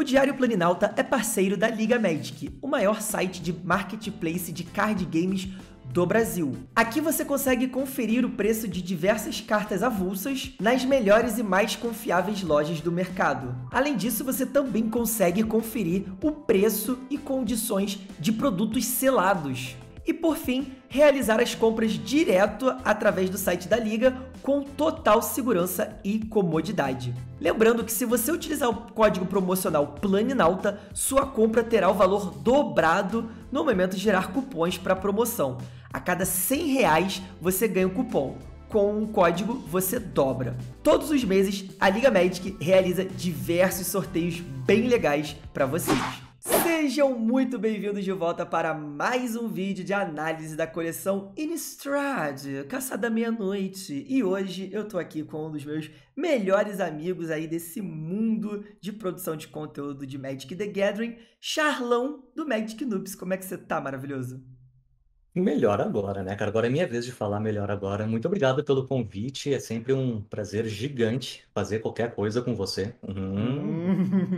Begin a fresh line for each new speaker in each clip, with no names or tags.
O Diário Planinalta é parceiro da Liga Magic, o maior site de marketplace de card games do Brasil. Aqui você consegue conferir o preço de diversas cartas avulsas nas melhores e mais confiáveis lojas do mercado. Além disso, você também consegue conferir o preço e condições de produtos selados. E por fim, realizar as compras direto através do site da Liga com total segurança e comodidade. Lembrando que se você utilizar o código promocional PLANINAUTA, sua compra terá o valor dobrado no momento de gerar cupons para promoção. A cada 100 reais você ganha um cupom com um código você dobra. Todos os meses, a Liga Magic realiza diversos sorteios bem legais para vocês. Sejam muito bem-vindos de volta para mais um vídeo de análise da coleção Innistrad, Caçada Meia-Noite. E hoje eu tô aqui com um dos meus melhores amigos aí desse mundo de produção de conteúdo de Magic the Gathering, Charlão do Magic Noobs. Como é que você tá, maravilhoso?
Melhor agora, né, cara? Agora é minha vez de falar melhor agora. Muito obrigado pelo convite. É sempre um prazer gigante fazer qualquer coisa com você. Uhum.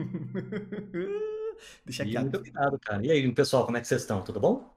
Deixa aqui Muito obrigado, cara. E aí, pessoal, como é que vocês estão? Tudo bom?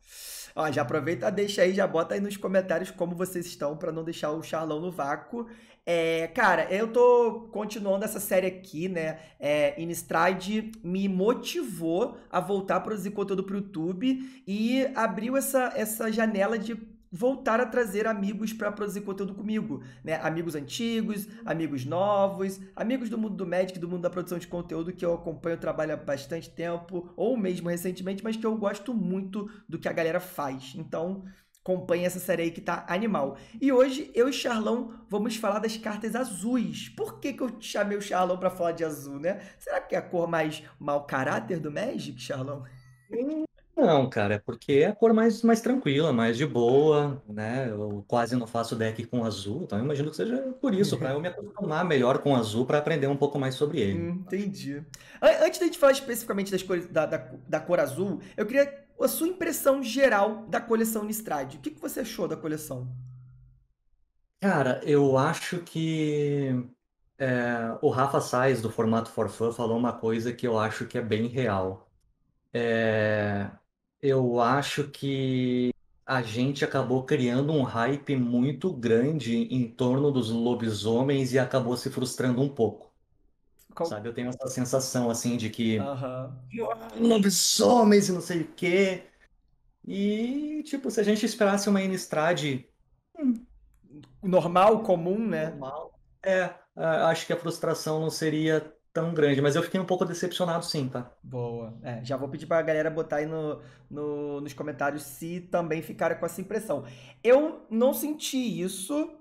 Ó, já aproveita, deixa aí, já bota aí nos comentários como vocês estão para não deixar o Charlão no vácuo. É, cara, eu tô continuando essa série aqui, né? É, Instride me motivou a voltar a produzir conteúdo pro YouTube e abriu essa, essa janela de voltar a trazer amigos para produzir conteúdo comigo, né? Amigos antigos, amigos novos, amigos do mundo do Magic, do mundo da produção de conteúdo que eu acompanho, trabalho há bastante tempo, ou mesmo recentemente, mas que eu gosto muito do que a galera faz. Então, acompanhe essa série aí que tá animal. E hoje eu e Charlão vamos falar das cartas azuis. Por que, que eu chamei o Charlão para falar de azul, né? Será que é a cor mais mau caráter do Magic, Charlão? Hum, não,
cara, é porque é a cor mais, mais tranquila, mais de boa, né? Eu quase não faço deck com azul, então eu imagino que seja
por isso, para eu me acostumar melhor com azul, para aprender um pouco mais sobre ele. Entendi. Antes da gente falar especificamente das cores, da, da, da cor azul, eu queria a sua impressão geral da coleção Nistrad. O que, que você achou da coleção?
Cara, eu acho que é, o Rafa Sais, do formato For Fun, falou uma coisa que eu acho que é bem real. É, eu acho que a gente acabou criando um hype muito grande em torno dos lobisomens e acabou se frustrando um pouco. Sabe, eu tenho essa sensação assim de que uhum. lobisomens e não sei o quê. E tipo, se a gente esperasse uma Innistrad hum, normal, comum, né? Normal. É, acho que a frustração não seria tão grande, mas eu fiquei um pouco decepcionado
sim, tá? Boa. É, já vou pedir pra galera botar aí no, no, nos comentários se também ficaram com essa impressão. Eu não senti isso,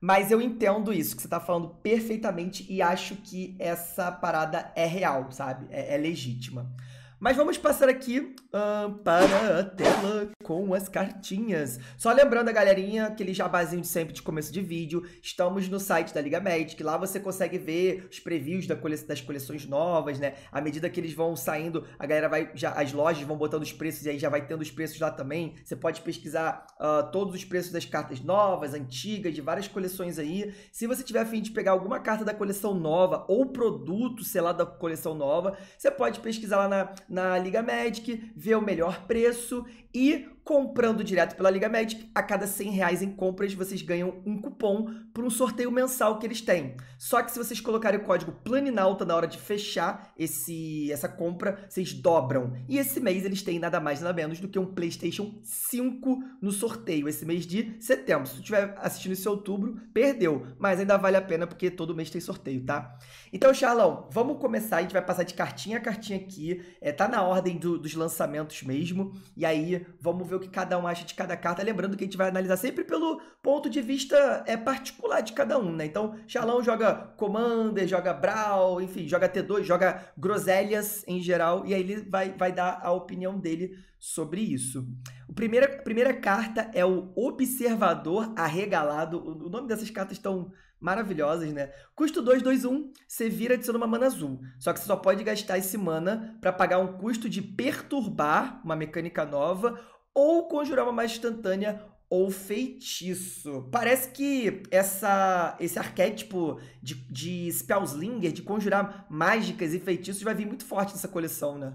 mas eu entendo isso que você tá falando perfeitamente e acho que essa parada é real, sabe? É, é legítima. Mas vamos passar aqui uh, para a tela com as cartinhas. Só lembrando a galerinha, aquele jabazinho de sempre de começo de vídeo, estamos no site da Liga Magic, lá você consegue ver os previews da cole das coleções novas, né? À medida que eles vão saindo, a galera vai, já, as lojas vão botando os preços e aí já vai tendo os preços lá também. Você pode pesquisar uh, todos os preços das cartas novas, antigas, de várias coleções aí. Se você tiver afim de pegar alguma carta da coleção nova ou produto, sei lá, da coleção nova, você pode pesquisar lá na na Liga Magic, ver o melhor preço e comprando direto pela Liga Magic, a cada 100 reais em compras vocês ganham um cupom para um sorteio mensal que eles têm. Só que se vocês colocarem o código PLANINALTA na hora de fechar esse, essa compra, vocês dobram. E esse mês eles têm nada mais nada menos do que um PlayStation 5 no sorteio, esse mês de setembro. Se tu estiver assistindo isso em outubro, perdeu, mas ainda vale a pena porque todo mês tem sorteio, tá? Então, Charlão, vamos começar, a gente vai passar de cartinha a cartinha aqui, é, tá na ordem do, dos lançamentos mesmo, e aí vamos ver o que cada um acha de cada carta. Lembrando que a gente vai analisar sempre pelo ponto de vista é, particular de cada um, né? Então, Xalão joga Commander, joga Brawl, enfim, joga T2, joga groselhas em geral, e aí ele vai, vai dar a opinião dele sobre isso. O primeira, a primeira carta é o Observador Arregalado. O, o nome dessas cartas estão maravilhosas, né? Custo 2, 2, 1, você vira adicionando uma mana azul. Só que você só pode gastar esse mana para pagar um custo de perturbar, uma mecânica nova, ou conjurava mais instantânea ou feitiço. Parece que essa, esse arquétipo de, de Spellslinger, de conjurar mágicas e feitiços, vai vir muito forte nessa coleção, né?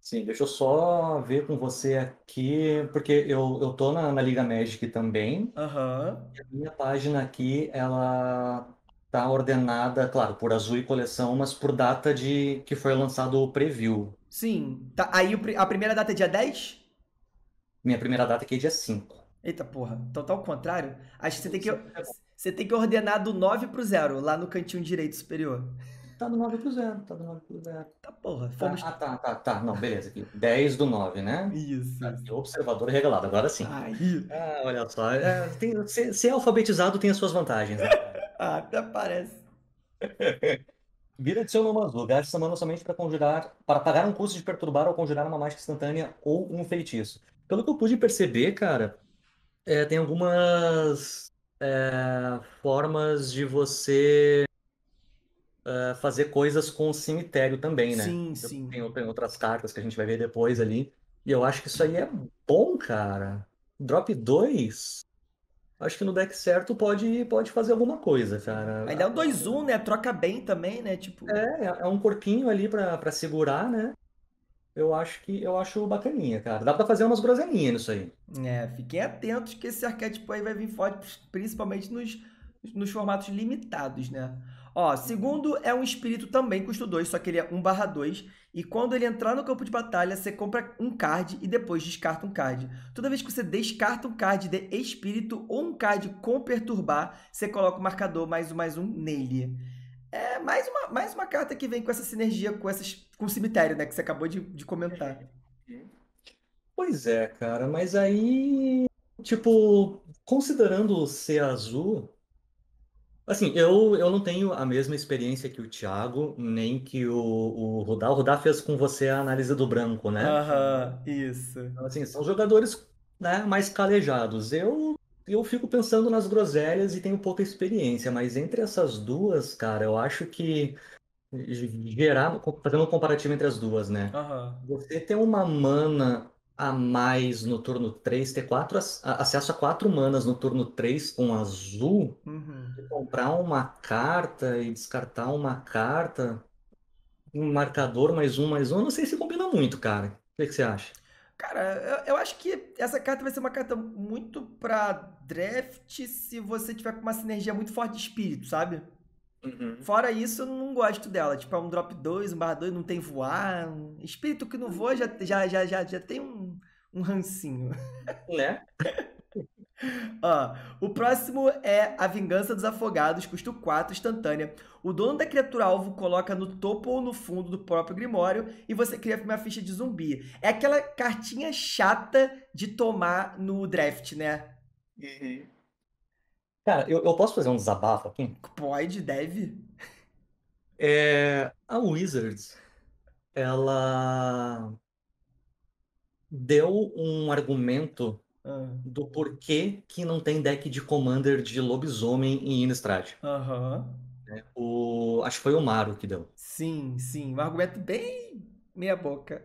Sim, deixa
eu só ver com você aqui, porque eu, eu tô na, na Liga Magic também.
Uhum. E a minha página aqui, ela
tá ordenada, claro, por azul e coleção, mas por data de que foi lançado o preview.
Sim. Tá, aí a primeira data é dia 10?
Minha primeira data aqui é
dia 5. Eita porra, então tá ao contrário. Acho que você tem que, é você tem que ordenar do 9 pro 0, lá no cantinho direito superior. Tá no 9 pro 0, tá no 9 pro 0. Tá porra, fomos... Ah,
tá, tá, tá, não, beleza. Aqui. 10 do 9, né? Isso. Tá, observador regalado, agora sim. Aí. Ah, olha só, é, tem, ser, ser, é alfabetizado tem as suas vantagens. Né? ah, até parece. Vira de seu nome azul, gaste essa mana somente para conjurar, para pagar um custo de perturbar ou conjurar uma mágica instantânea ou um feitiço pelo que eu pude perceber, cara, é, tem algumas é, formas de você é, fazer coisas com o cemitério também, né? Sim, então, sim. Tem, tem outras cartas que a gente vai ver depois ali. E eu acho que isso aí é bom, cara. Drop 2, acho que no deck certo pode, pode fazer alguma coisa, cara. Aí dá um 2-1, né? Troca bem também, né? Tipo... É, é um corpinho ali pra, pra segurar, né? eu acho que eu acho bacaninha, cara. Dá pra fazer umas groselinhas nisso aí.
É, fiquem atentos que esse arquétipo aí vai vir forte, principalmente nos, nos formatos limitados, né? Ó, segundo é um espírito também custo 2, só que ele é 1 barra 2. E quando ele entrar no campo de batalha, você compra um card e depois descarta um card. Toda vez que você descarta um card de espírito ou um card com perturbar, você coloca o marcador mais um mais um nele. É mais uma, mais uma carta que vem com essa sinergia com, essas, com o cemitério, né? Que você acabou de, de comentar.
Pois é, cara, mas aí, tipo, considerando ser azul, assim, eu, eu não tenho a mesma experiência que o Thiago, nem que o, o Rudá. O Rudá fez com você a análise do branco, né? Aham, isso. Então, assim, são jogadores, né, mais calejados. Eu eu fico pensando nas groselhas e tenho pouca experiência, mas entre essas duas, cara, eu acho que gerar, fazendo um comparativo entre as duas, né? Uhum. Você tem uma mana a mais no turno 3, ter quatro, acesso a quatro manas no turno 3 com azul, uhum. comprar uma carta e descartar uma carta, um marcador mais um, mais um, eu não sei se combina muito, cara. O que, que você acha?
Cara, eu, eu, acho que essa carta vai ser uma carta muito pra draft se você tiver com uma sinergia muito forte de espírito, sabe? Uhum. Fora isso, eu não gosto dela. Tipo, é um drop 2, um barra 2, não tem voar. Um... Espírito que não voa já, já, já, já, já tem um, um rancinho. Né? Ó, o próximo é A Vingança dos Afogados, custo 4, instantânea. O dono da criatura alvo coloca no topo ou no fundo do próprio Grimório e você cria uma ficha de zumbi. É aquela cartinha chata de tomar no draft, né? Uhum.
Cara, eu, eu posso fazer um desabafo aqui?
Pode, deve.
É, a Wizards, ela deu um argumento ah. do porquê que não tem deck de Commander de lobisomem em Innistrad.
Aham. Uhum.
É, Acho que foi o Maru que deu.
Sim, sim. Um argumento bem meia boca.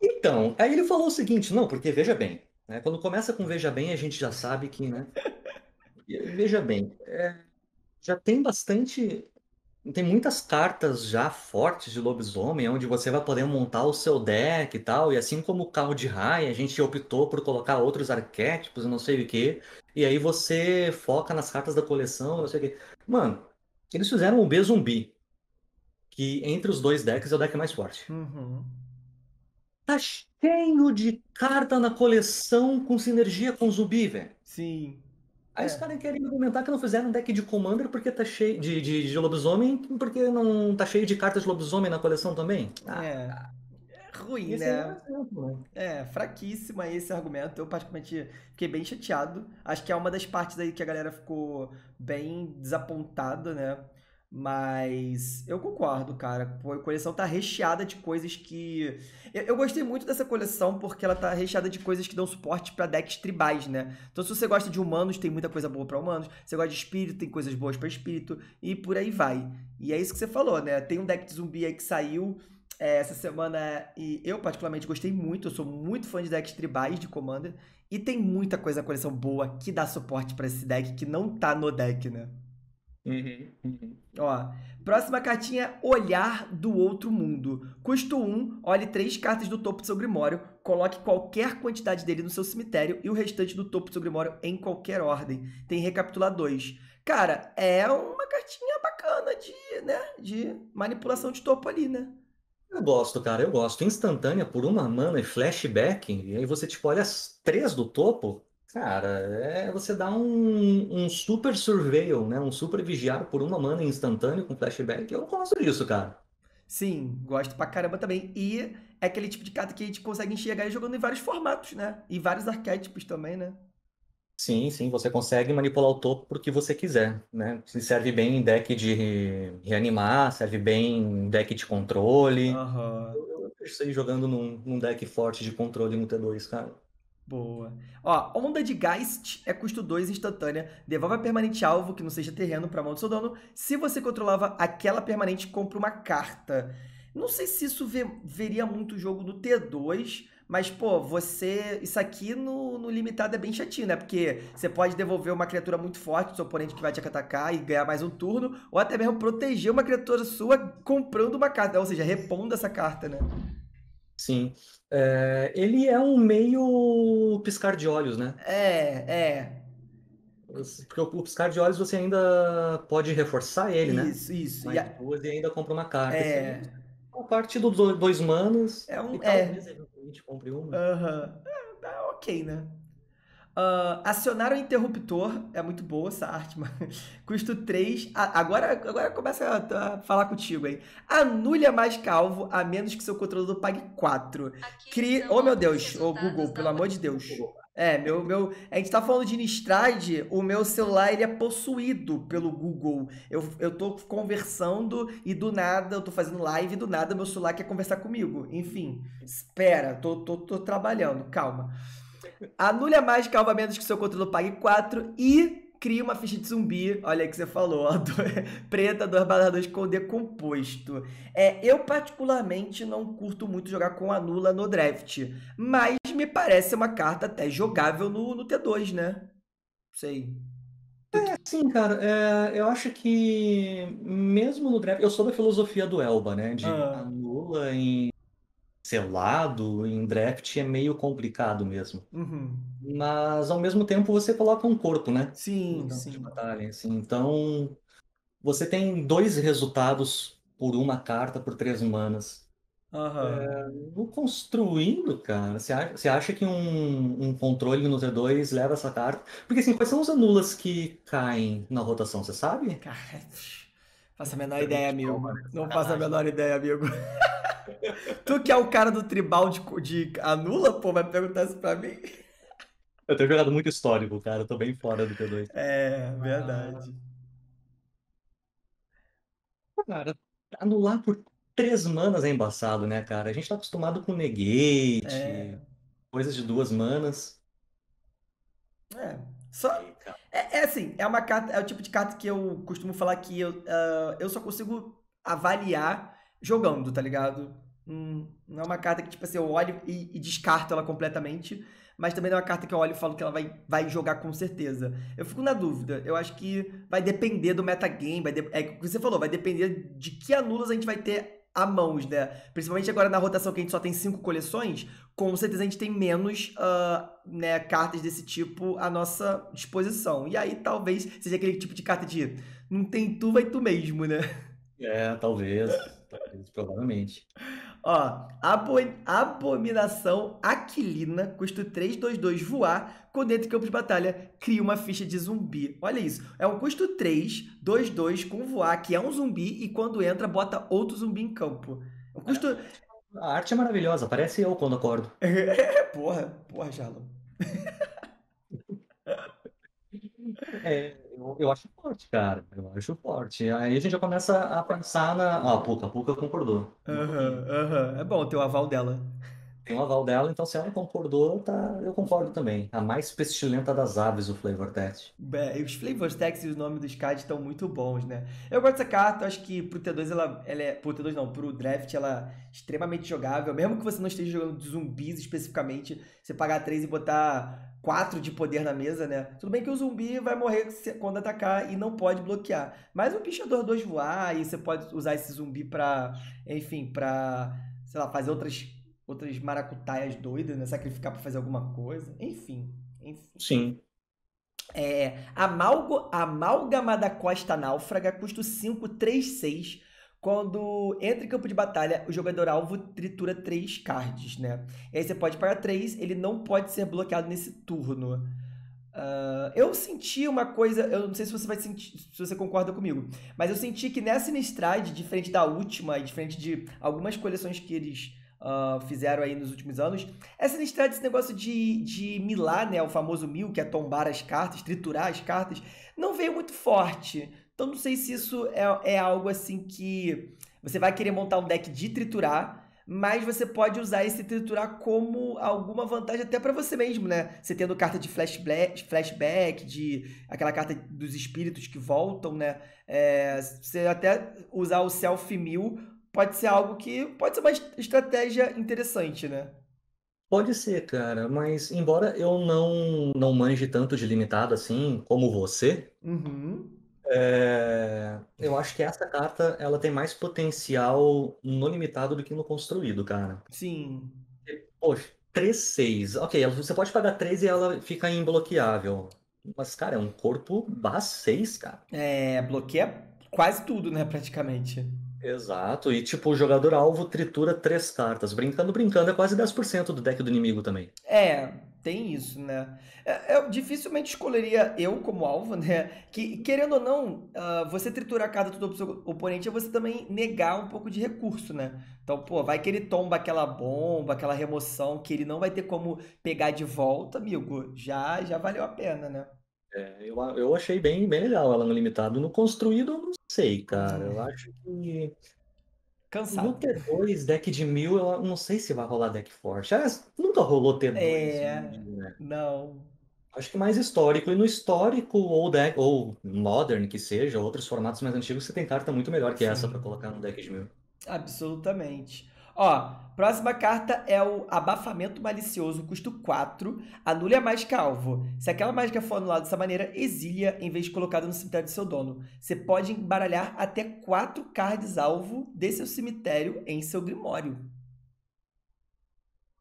Então, aí ele falou o seguinte, não, porque veja bem,
né, quando começa com
veja bem, a gente já sabe que, né, veja bem, é, já tem bastante tem muitas cartas já fortes de lobisomem, onde você vai poder montar o seu deck e tal. E assim como o carro de Rai, a gente optou por colocar outros arquétipos e não sei o que. E aí você foca nas cartas da coleção, não sei o que. Mano, eles fizeram o B zumbi. Que entre os dois decks é o deck mais forte. Uhum. Tá cheio de carta na coleção com sinergia com zumbi, velho. Sim. Aí é. os caras querem argumentar que não fizeram deck de Commander porque tá cheio de, de, de, lobisomem, porque não tá cheio de cartas de lobisomem na coleção também.
Ah, é. é. Ruim, né? É, fraquíssimo né? é, esse argumento. Eu particularmente fiquei bem chateado. Acho que é uma das partes aí que a galera ficou bem desapontada, né? Mas eu concordo, cara. A coleção tá recheada de coisas que. Eu, gostei muito dessa coleção porque ela tá recheada de coisas que dão suporte para decks tribais, né? Então, se você gosta de humanos, tem muita coisa boa para humanos. Se você gosta de espírito, tem coisas boas para espírito. E por aí vai. E é isso que você falou, né? Tem um deck de zumbi aí que saiu é, essa semana e eu, particularmente, gostei muito. Eu sou muito fã de decks tribais de Commander. E tem muita coisa na coleção boa que dá suporte para esse deck que não tá no deck, né? Uhum, uhum. Ó, próxima cartinha Olhar do Outro Mundo. Custo 1, olhe três cartas do topo do seu grimório, coloque qualquer quantidade dele no seu cemitério e o restante do topo do seu grimório em qualquer ordem. Tem recapitular 2. Cara, é uma cartinha bacana de, né, de manipulação de topo ali, né? Eu
gosto, cara, eu gosto. Instantânea por uma mana e flashback, e aí você, tipo, olha as três do topo, Cara, é você dá um, um super surveil, né? Um super vigiar por uma mana instantâneo com flashback. Eu gosto disso, cara.
Sim, gosto pra caramba também. E é aquele tipo de carta que a gente consegue enxergar jogando em vários formatos, né? E vários arquétipos também, né?
Sim, sim, você consegue manipular o topo porque você quiser, né? Serve bem em deck de reanimar, serve bem em deck de controle. Uhum. Eu, eu, eu jogando num, num deck forte de controle no T2, cara.
Boa. Ó, Onda de Geist é custo 2 instantânea. Devolve a permanente alvo, que não seja terreno, para mão do seu dono. Se você controlava aquela permanente, compra uma carta. Não sei se isso veria muito o jogo no T2, mas, pô, você. Isso aqui no, no limitado é bem chatinho, né? Porque você pode devolver uma criatura muito forte do seu oponente que vai te atacar e ganhar mais um turno, ou até mesmo proteger uma criatura sua comprando uma carta. Ou seja, repondo essa carta, né?
Sim. É, ele é um meio piscar de olhos, né? É, é. Porque o piscar de olhos você ainda pode reforçar ele, isso, né? Isso, isso. e a... ainda compra uma carta. Assim. É. a partir dos dois manos,
é um, e talvez é. eventualmente compre uma. Aham. Ah, tá ok, né? Uh, acionar o interruptor, é muito boa essa arte, mano. Custo 3. agora, agora começa a, a, falar contigo aí. Anulha mais calvo, a menos que seu controlador pague 4. Cri... Oh, meu Deus, ô oh, Google, pelo amor de Deus. É, meu, meu. A gente tá falando de Nistride, o meu celular ele é possuído pelo Google. Eu, eu tô conversando e do nada, eu tô fazendo live e do nada meu celular quer conversar comigo. Enfim, espera, tô, tô, tô trabalhando, calma. Anule a mágica alvo menos que seu controle pague 4 e cria uma ficha de zumbi. Olha aí que você falou, ó, do, preta, 2 barra 2 com decomposto. É, eu particularmente não curto muito jogar com a nula no draft, mas me parece uma carta até jogável no, no T2, né? Sei.
É, sim, cara. É, eu acho que mesmo no draft, eu sou da filosofia do Elba, né? De ah. anula em selado em draft é meio complicado mesmo. Uhum. Mas ao mesmo tempo você coloca um corpo, né? Sim, sim. Batalha, assim. Então você tem dois resultados por uma carta por três humanas.
Uhum.
É, construindo, cara, você acha, você acha que um, um, controle no T2 leva essa carta? Porque assim, quais são os anulas que caem na rotação, você sabe? Cara.
Faço a menor ideia, amigo. Não faço a menor ideia, amigo. tu que é o cara do tribal de, de anula, pô, vai perguntar isso pra mim?
Eu tenho jogado muito histórico, cara. Eu tô bem fora do T2.
É, verdade. cara, anular por
três manas é embaçado, né, cara? A gente tá acostumado com negate, é. coisas de duas manas.
É, só, é, é, assim, é uma carta, é o tipo de carta que eu costumo falar que eu, uh, eu só consigo avaliar jogando, tá ligado? Hum, não é uma carta que, tipo assim, eu olho e, e descarto ela completamente, mas também não é uma carta que eu olho e falo que ela vai, vai jogar com certeza. Eu fico na dúvida. Eu acho que vai depender do metagame, vai de, é o que você falou, vai depender de que anulas a gente vai ter a mãos, né? Principalmente agora na rotação que a gente só tem cinco coleções, com certeza a gente tem menos uh, né, cartas desse tipo à nossa disposição. E aí talvez seja aquele tipo de carta de não tem tu, vai tu mesmo, né?
É, talvez. talvez provavelmente.
Ó, abominação aquilina, custo 3, 2, 2, voar, quando entra em campo de batalha, cria uma ficha de zumbi. Olha isso, é um custo 3, 2, 2 com voar, que é um zumbi, e quando entra, bota outro zumbi em campo. O custo... A arte
é maravilhosa, parece eu quando acordo.
porra, porra, Jalo.
é, eu, acho forte, cara. Eu acho forte. Aí a gente já começa a pensar na. Ah, a pouca a concordou.
Aham, uhum, aham. Uhum. É bom ter o aval dela
tem um aval dela, então se ela concordou, tá, eu concordo também. A mais pestilenta das aves, o Flavor Text.
os Flavor Text e os nomes dos cards estão muito bons, né? Eu gosto dessa carta, acho que pro T2 ela, ela é. Pro T2 não, pro draft ela é extremamente jogável. Mesmo que você não esteja jogando de zumbis especificamente, você pagar 3 e botar 4 de poder na mesa, né? Tudo bem que o zumbi vai morrer quando atacar e não pode bloquear. Mas o pichador 2 voar e você pode usar esse zumbi pra, enfim, pra, sei lá, fazer outras outras maracutaias doidas, né? Sacrificar para fazer alguma coisa. Enfim, enfim. Sim. É, amalgo, amálgama da Costa Náufraga, custo 5, 3, 6. Quando entra em campo de batalha, o jogador alvo tritura 3 cards, né? E aí você pode pagar 3, ele não pode ser bloqueado nesse turno. Uh, eu senti uma coisa, eu não sei se você vai sentir, se você concorda comigo, mas eu senti que nessa Sinistrade, diferente da última, e diferente de algumas coleções que eles ah, fizeram aí nos últimos anos. Essa estrada, esse negócio de, de milar, né, o famoso mil, que é tombar as cartas, triturar as cartas, não veio muito forte. Então não sei se isso é, é algo assim que você vai querer montar um deck de triturar, mas você pode usar esse triturar como alguma vantagem até para você mesmo, né? Você tendo carta de flashback, flashback de aquela carta dos espíritos que voltam, né? É, você até usar o self mill pode ser algo que pode ser uma estratégia interessante, né?
Pode ser, cara, mas embora eu não não manje tanto de limitado assim como você,
uhum.
é, eu acho que essa carta ela tem mais potencial no limitado do que no construído, cara. Sim. Poxa, 3, 6. Ok, você pode pagar 3 e ela fica imbloqueável. Mas, cara, é um corpo base 6, cara.
É, bloqueia quase tudo, né, praticamente.
Exato, e tipo, o jogador-alvo tritura três cartas. Brincando, brincando, é quase 10% do deck do inimigo também.
É, tem isso, né? É, eu dificilmente escolheria eu como alvo, né? Que, querendo ou não, uh, você triturar a carta do seu oponente é você também negar um pouco de recurso, né? Então, pô, vai que ele tomba aquela bomba, aquela remoção que ele não vai ter como pegar de volta, amigo. Já, já valeu a pena, né?
É, eu, eu achei bem, bem legal ela no limitado. No construído, eu não sei, cara. Eu hum. acho que. Cansado. No T2, deck de mil, eu não sei se vai rolar deck forte. Aliás, nunca rolou T2. É, né?
não.
Acho que mais histórico. E no histórico, ou, deck, ou modern que seja, outros formatos mais antigos, você tem carta tá muito melhor que Sim. essa para colocar no deck de mil.
Absolutamente. Ó, próxima carta é o abafamento malicioso, custo 4. Anule a mágica alvo. Se aquela mágica for anulada dessa maneira, exilia em vez de colocada no cemitério do seu dono. Você pode embaralhar até 4 cards alvo de seu cemitério em seu grimório.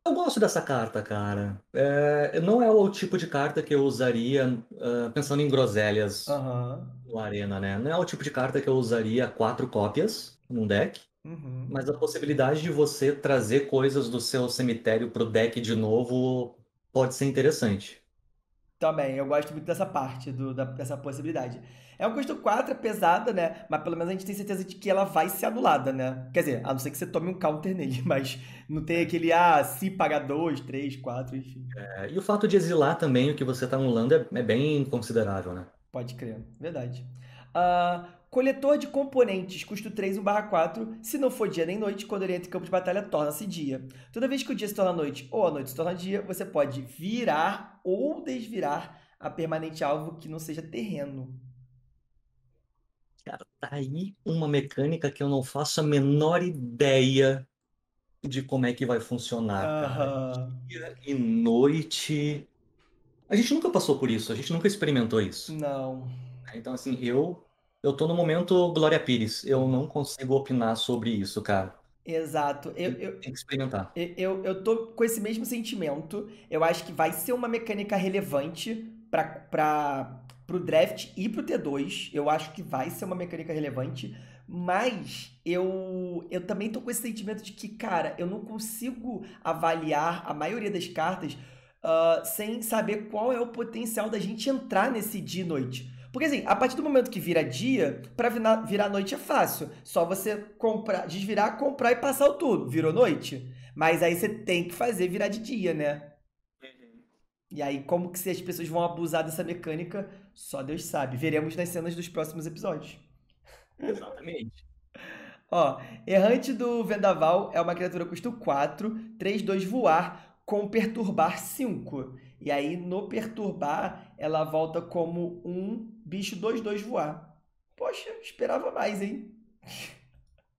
Eu gosto dessa carta, cara. É, não é o tipo de carta que eu usaria uh, pensando em groselhas uhum. no Arena, né? Não é o tipo de carta que eu usaria quatro cópias num deck. Uhum. Mas a possibilidade de você trazer coisas do seu cemitério pro deck de novo pode ser interessante.
Também, eu gosto muito dessa parte, do, da, dessa possibilidade. É um custo 4, é pesada, né? Mas pelo menos a gente tem certeza de que ela vai ser anulada, né? Quer dizer, a não ser que você tome um counter nele, mas não tem é. aquele, ah, se pagar 2, 3, 4, enfim. É, e
o fato de exilar também o que você tá anulando é, é bem considerável, né?
Pode crer, verdade. Uh, Coletor de componentes, custo 3, 1/4. Se não for dia nem noite, quando ele entra em campo de batalha, torna-se dia. Toda vez que o dia se torna noite ou a noite se torna dia, você pode virar ou desvirar a permanente alvo que não seja terreno. Cara, tá
aí uma mecânica que eu não faço a menor ideia de como é que vai funcionar. Uhum. Dia e noite. A gente nunca passou por isso, a gente nunca experimentou isso. Não. Então, assim, eu eu tô no momento Glória Pires. Eu não consigo opinar sobre isso, cara.
Exato. Eu, eu, Tem que experimentar. Eu, eu, eu tô com esse mesmo sentimento. Eu acho que vai ser uma mecânica relevante para pro draft e pro T2. Eu acho que vai ser uma mecânica relevante. Mas eu, eu também tô com esse sentimento de que, cara, eu não consigo avaliar a maioria das cartas uh, sem saber qual é o potencial da gente entrar nesse dia e noite. Porque assim, a partir do momento que vira dia, para virar, virar noite é fácil. Só você comprar, desvirar, comprar e passar o tudo. Virou noite. Mas aí você tem que fazer virar de dia, né? Uhum. E aí, como que se as pessoas vão abusar dessa mecânica, só Deus sabe. Veremos nas cenas dos próximos episódios. Exatamente. Ó, errante do vendaval é uma criatura custo 4, 3, 2 voar, com perturbar 5. E aí, no perturbar, ela volta como um bicho 2-2 voar. Poxa, esperava mais, hein?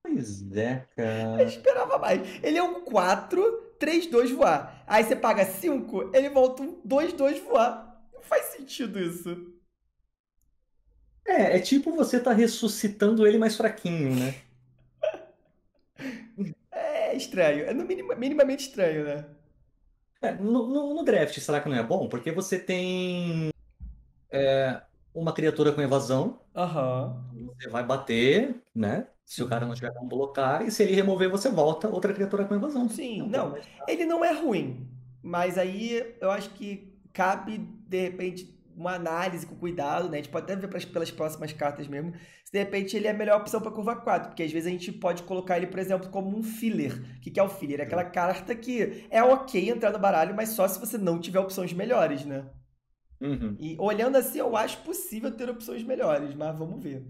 Pois é, cara.
Eu esperava mais. Ele é um 4, 3-2 voar. Aí você paga 5, ele volta um 2-2 voar. Não faz sentido isso.
É, é tipo você tá ressuscitando ele mais fraquinho, né?
é estranho. É no minim, minimamente estranho, né?
É, no, no, no, draft, será que não é bom? Porque você tem é, uma criatura com evasão. Uhum. Você vai bater, né? Se o cara não tiver como
blocar, e se ele remover, você volta outra criatura com evasão. Sim, então, não. não. Tá. Ele não é ruim. Mas aí eu acho que cabe, de repente, uma análise com cuidado, né? A gente pode até ver pelas, pelas próximas cartas mesmo, se de repente ele é a melhor opção para curva 4, porque às vezes a gente pode colocar ele, por exemplo, como um filler. O que, que é o filler? É aquela é. carta que é ok entrar no baralho, mas só se você não tiver opções melhores, né? Uhum. E olhando assim, eu acho possível ter opções melhores, mas vamos ver.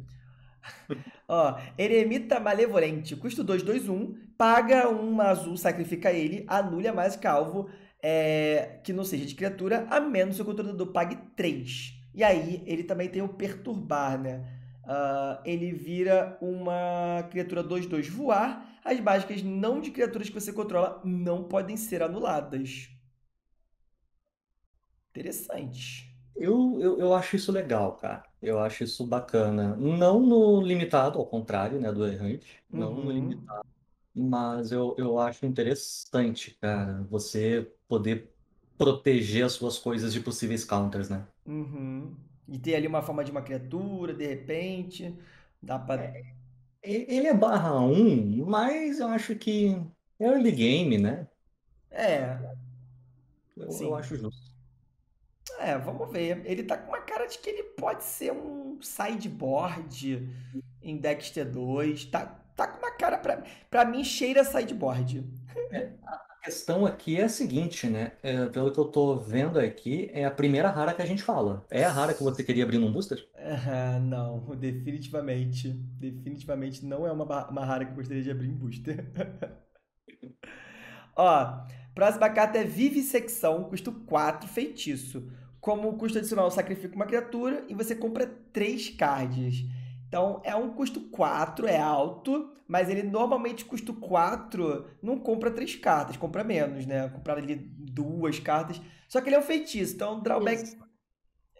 Ó, Eremita Malevolente, custo 2, 2, 1, paga um azul, sacrifica ele, anulha mais calvo, é, que não seja de criatura, a menos que o controlador pague 3. E aí ele também tem o perturbar, né? Uh, ele vira uma criatura 2-2 voar. As mágicas não de criaturas que você controla não podem ser anuladas. Interessante.
Eu, eu, eu acho isso legal, cara. Eu acho isso bacana. Não no limitado, ao contrário, né, do errante. Não no uhum. limitado. Mas eu, eu acho interessante, cara, você poder proteger as suas coisas de possíveis counters, né?
Uhum. E ter ali uma forma de uma criatura, de repente. Dá pra. É,
ele é barra 1, mas eu acho que é early game, né?
É. Eu, eu acho justo. É, vamos ver. Ele tá com uma cara de que ele pode ser um sideboard em Dexter 2. Tá, cara, para mim cheira sideboard. É, a
questão aqui é a seguinte, né? É, pelo que eu tô vendo aqui, é a primeira rara que a gente fala. É a rara que você queria abrir num booster?
não, definitivamente. Definitivamente não é uma, uma rara que eu gostaria de abrir em booster. Ó, próxima carta é Vivissecção, custo 4, feitiço. Como custo adicional, sacrifica uma criatura e você compra 3 cards. Então é um custo 4, é alto, mas ele normalmente custo 4 não compra três cartas, compra menos, né? Comprar ali duas cartas. Só que ele é um feitiço, então drawback.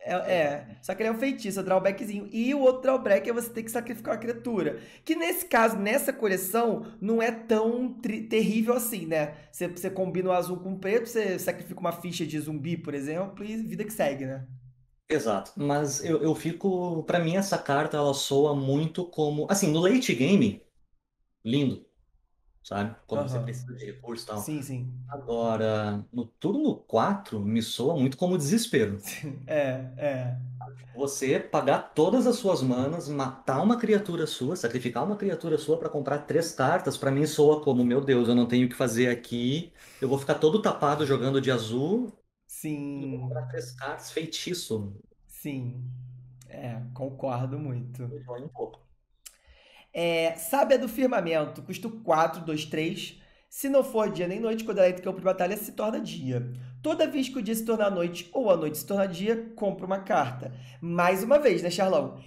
É, é, só que ele é um feitiço, é um drawbackzinho. E o outro drawback é você ter que sacrificar uma criatura. Que nesse caso, nessa coleção, não é tão terrível assim, né? Você, você combina o azul com o preto, você sacrifica uma ficha de zumbi, por exemplo, e vida que segue, né?
Exato, mas eu, eu fico, para mim essa carta ela soa muito como, assim, no late game, lindo, sabe? Como uhum. você precisa de recurso e tal. Sim, sim. Agora, no turno 4, me soa muito como desespero. É, é. Você pagar todas as suas manas, matar uma criatura sua, sacrificar uma criatura sua para comprar três cartas, para mim soa como, meu Deus, eu não tenho o que fazer aqui, eu vou ficar todo tapado jogando de azul,
Sim. Para pescar feitiço. Sim. É, concordo muito. Um pouco. É, Sábia do Firmamento, custo 4, 2, 3. Se não for dia nem noite, quando ela entra em campo de batalha, se torna dia. Toda vez que o dia se torna noite ou a noite se torna dia, compra uma carta. Mais uma vez, né, Charlão?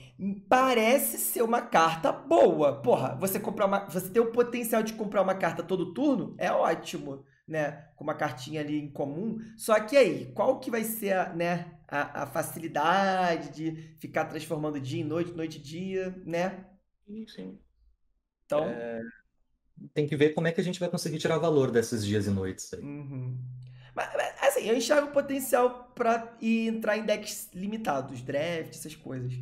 Parece ser uma carta boa. Porra, você comprar uma, você tem o potencial de comprar uma carta todo turno é ótimo né, com uma cartinha ali em comum. Só que aí, qual que vai ser a, né, a, a facilidade de ficar transformando dia em noite, noite e dia, né? Sim. Então. É,
tem que ver como é que a gente vai conseguir tirar valor desses dias e noites. Aí. Uhum.
Mas, assim, eu enxergo potencial para entrar em decks limitados, draft, essas coisas.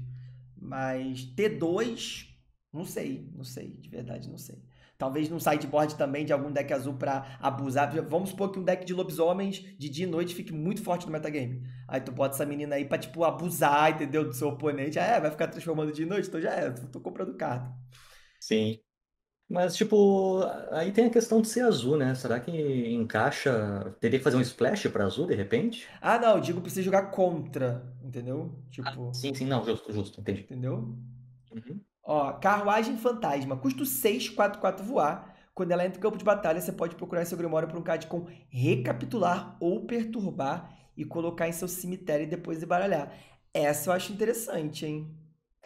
Mas T2, não sei, não sei, de verdade, não sei. Talvez num sideboard também de algum deck azul para abusar. Vamos supor que um deck de lobisomens de dia e noite fique muito forte no metagame. Aí tu bota essa menina aí pra, tipo, abusar, entendeu? Do seu oponente. Ah, é, vai ficar transformando de noite, então já é, tô comprando carta.
Sim. Mas, tipo, aí tem a questão de ser azul, né? Será que encaixa. Teria que fazer um splash para azul, de repente?
Ah, não, eu digo pra você jogar contra, entendeu? Ah, tipo. Ah, sim, sim, não, justo, justo, entendi. Entendeu? Uhum. Ó, carruagem fantasma, custo 6, 4, 4 voar. Quando ela entra no campo de batalha, você pode procurar seu Grimório por um card com recapitular ou perturbar e colocar em seu cemitério e depois embaralhar. Essa eu acho interessante, hein?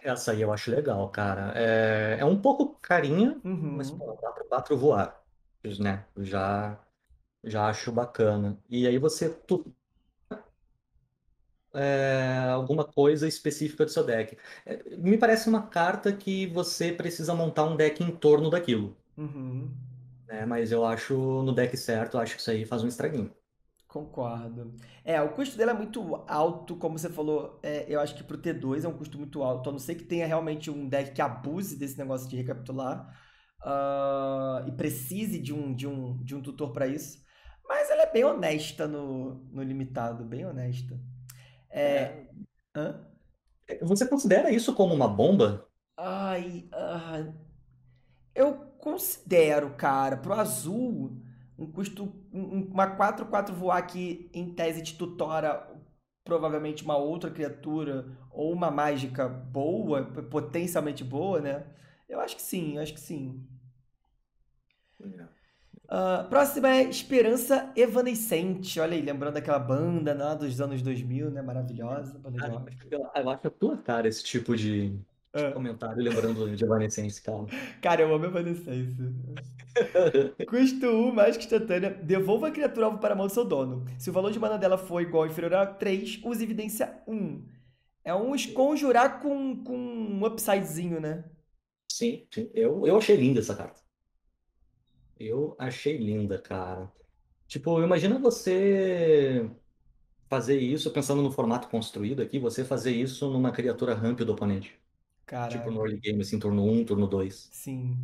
Essa aí eu acho legal, cara. É, é um pouco carinha, uhum. mas pô, dá pra quatro voar. Né? Já, já acho bacana. E aí você é, alguma coisa específica do seu deck. É, me parece uma carta que você precisa montar um deck em torno daquilo. Uhum. É, mas eu acho no deck certo, acho que isso aí faz um estraguinho.
Concordo. É, o custo dela é muito alto, como você falou, é, eu acho que pro T2 é um custo muito alto, a não ser que tenha realmente um deck que abuse desse negócio de recapitular uh, e precise de um, de um, de um tutor para isso. Mas ela é bem honesta no, no limitado, bem honesta. É... É.
é. Você considera isso como uma bomba?
Ai, ah, eu considero, cara, pro azul, um custo, uma 4-4 voar que em tese te tutora provavelmente uma outra criatura ou uma mágica boa, potencialmente boa, né? Eu acho que sim, acho que sim. Yeah. Ah, próxima é Esperança Evanescente. Olha aí, lembrando aquela banda lá dos anos 2000, né? Maravilhosa. cara, ah, eu, eu acho a tua cara
esse tipo de,
de ah. comentário lembrando de Evanescence, cara. Cara, eu amo Evanescence. Custo 1 mais que instantânea. Devolva a criatura alvo para a mão do seu dono. Se o valor de mana dela for igual ou inferior a 3, use evidência 1. É um conjurar com, com um upsidezinho, né? Sim,
sim. Eu, eu achei linda essa carta. Eu achei linda, cara. Tipo, imagina você fazer isso, pensando no formato construído aqui, você fazer isso numa criatura ramp do oponente. Cara. Tipo no early game, assim, turno 1, um, turno 2. Sim.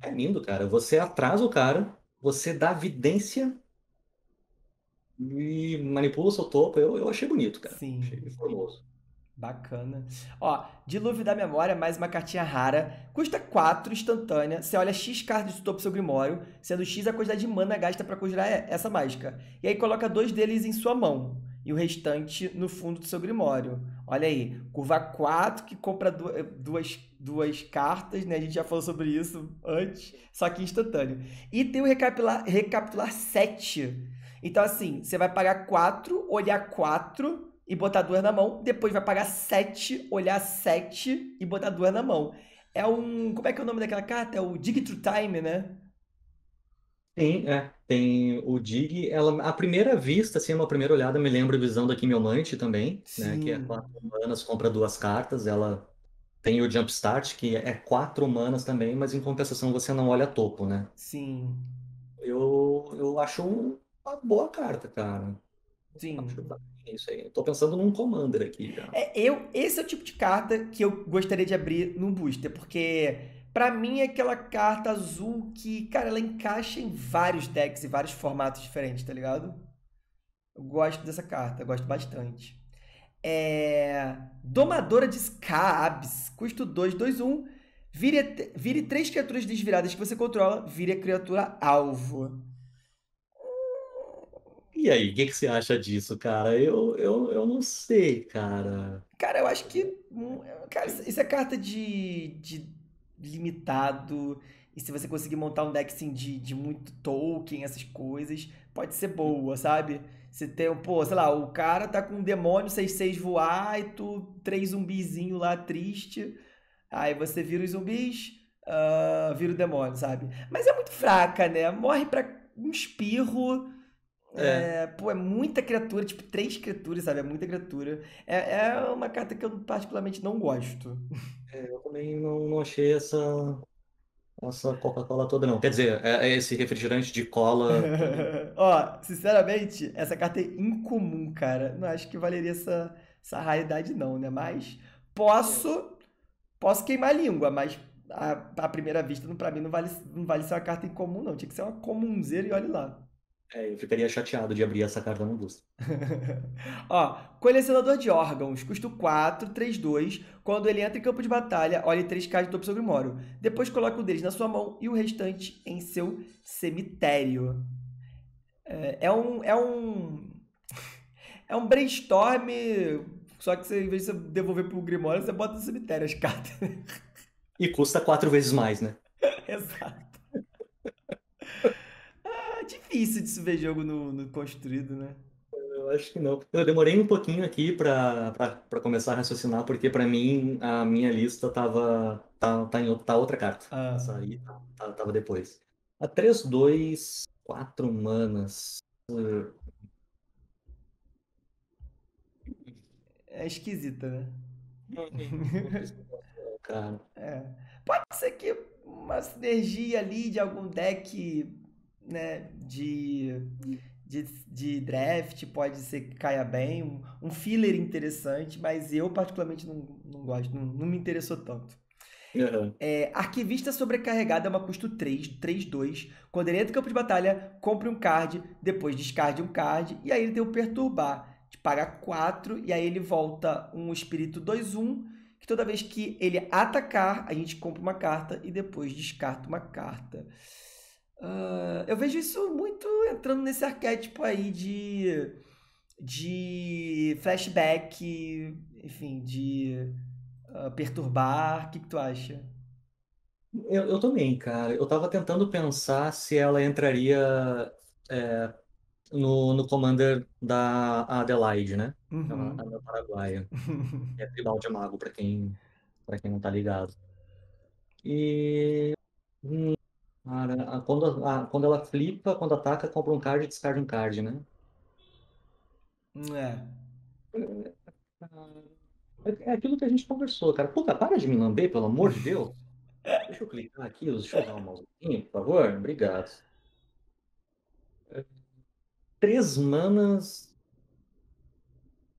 É lindo, cara. Você atrasa o cara, você dá vidência
e manipula o seu topo. Eu, eu achei bonito, cara.
Sim. Achei formoso.
Bacana. Ó, Dilúvio da Memória, mais uma cartinha rara. Custa 4, instantânea. Você olha X cartas do topo do seu Grimório, sendo X a quantidade de mana gasta para conjurar essa mágica. E aí coloca dois deles em sua mão e o restante no fundo do seu Grimório. Olha aí, curva 4 que compra eh, duas, duas cartas, né? A gente já falou sobre isso antes, só que instantâneo. E tem o recapitular, recapitular 7. Então, assim, você vai pagar 4, olhar 4 e botar duas na mão, depois vai pagar sete, olhar sete e botar duas na mão. É um. Como é que é o nome daquela carta? É o Dig Through Time, né?
Tem, é. Tem o Dig. Ela, a primeira vista, assim, é uma primeira olhada, me lembra a visão da Quimiomante também, Sim. né? Que é quatro humanas, compra duas cartas, ela tem o Jumpstart, que é quatro humanas também, mas em compensação você não olha topo, né?
Sim. Eu, eu acho uma boa carta,
cara. Sim. Acho é isso aí. Tô pensando num Commander aqui já.
É, eu, esse é o tipo de carta que eu gostaria de abrir num booster, porque para mim é aquela carta azul que, cara, ela encaixa em vários decks e vários formatos diferentes, tá ligado? Eu gosto dessa carta, gosto bastante. É... Domadora de Scabs, custo 2, 2, 1. Vire, vire três criaturas desviradas que você controla, vire a criatura alvo.
E aí, o que, que você acha disso, cara? Eu, eu, eu não sei, cara.
Cara, eu acho que. Cara, isso é carta de, de limitado. E se você conseguir montar um deck assim, de, de muito token, essas coisas, pode ser boa, sabe? Você tem, pô, sei lá, o cara tá com um demônio 6-6 voar e tu, três zumbizinho lá triste. Aí você vira os zumbis, uh, vira o demônio, sabe? Mas é muito fraca, né? Morre pra um espirro é. é. pô, é muita criatura, tipo, três criaturas, sabe? É muita criatura. É, é uma carta que eu particularmente não gosto. É, eu também não, não achei
essa. Essa Coca-Cola toda não. Quer dizer, é, é esse refrigerante de cola.
Ó, sinceramente, essa carta é incomum, cara. Não acho que valeria essa, essa raridade, não, né? Mas posso. Posso queimar a língua, mas à, primeira vista, não, pra mim, não vale, não vale ser uma carta incomum, não. Tinha que ser uma comunzeira e olhe lá. É, eu
ficaria chateado de abrir essa carta no busto.
Ó, colecionador de órgãos, custo 4, 3, 2. Quando ele entra em campo de batalha, olhe 3 cartas do topo sobre Moro. Depois coloque um deles na sua mão e o restante em seu cemitério. É, é um. É um. É um brainstorm. Só que você, em vez de você devolver pro Grimório, você bota no cemitério as cartas.
E custa quatro vezes mais, né?
Exato difícil de se ver jogo no, no construído, né? Eu acho que não.
Eu demorei um pouquinho aqui para começar a raciocinar, porque para mim a minha lista tava tá, tá em tá outra carta. Ah. Essa aí tá, tá tava depois. A 3, 2, 4 manas.
É esquisita, né? Cara. É. Pode ser que uma sinergia ali de algum deck né, de, hum. de, de draft, pode ser que caia bem, um, um filler interessante, mas eu particularmente não, não gosto, não, não me interessou tanto. Uhum. É, arquivista sobrecarregado é uma custo 3, 3, 2. Quando ele entra no campo de batalha, compre um card, depois descarde um card, e aí ele tem o perturbar, de pagar 4, e aí ele volta um espírito 2, 1, que toda vez que ele atacar, a gente compra uma carta e depois descarta uma carta. Uh, eu vejo isso muito entrando nesse arquétipo aí de, de flashback, enfim, de uh, perturbar. O que, que tu acha? Eu,
eu, também, cara. Eu tava tentando pensar se ela entraria é, no, no Commander da Adelaide, né? Uhum. A, a é paraguaia. é tribal de mago, pra quem, pra quem não tá ligado. E hum, Cara, ah, né? ah, quando, a- ah, quando ela flipa, quando ataca, compra um card e descarta um card, né?
É. é.
É, é aquilo que a gente conversou, cara. Puta, para de me lamber, pelo amor de Deus. Deixa eu clicar aqui, deixa eu usar o mousezinho, por favor. Obrigado. É, três manas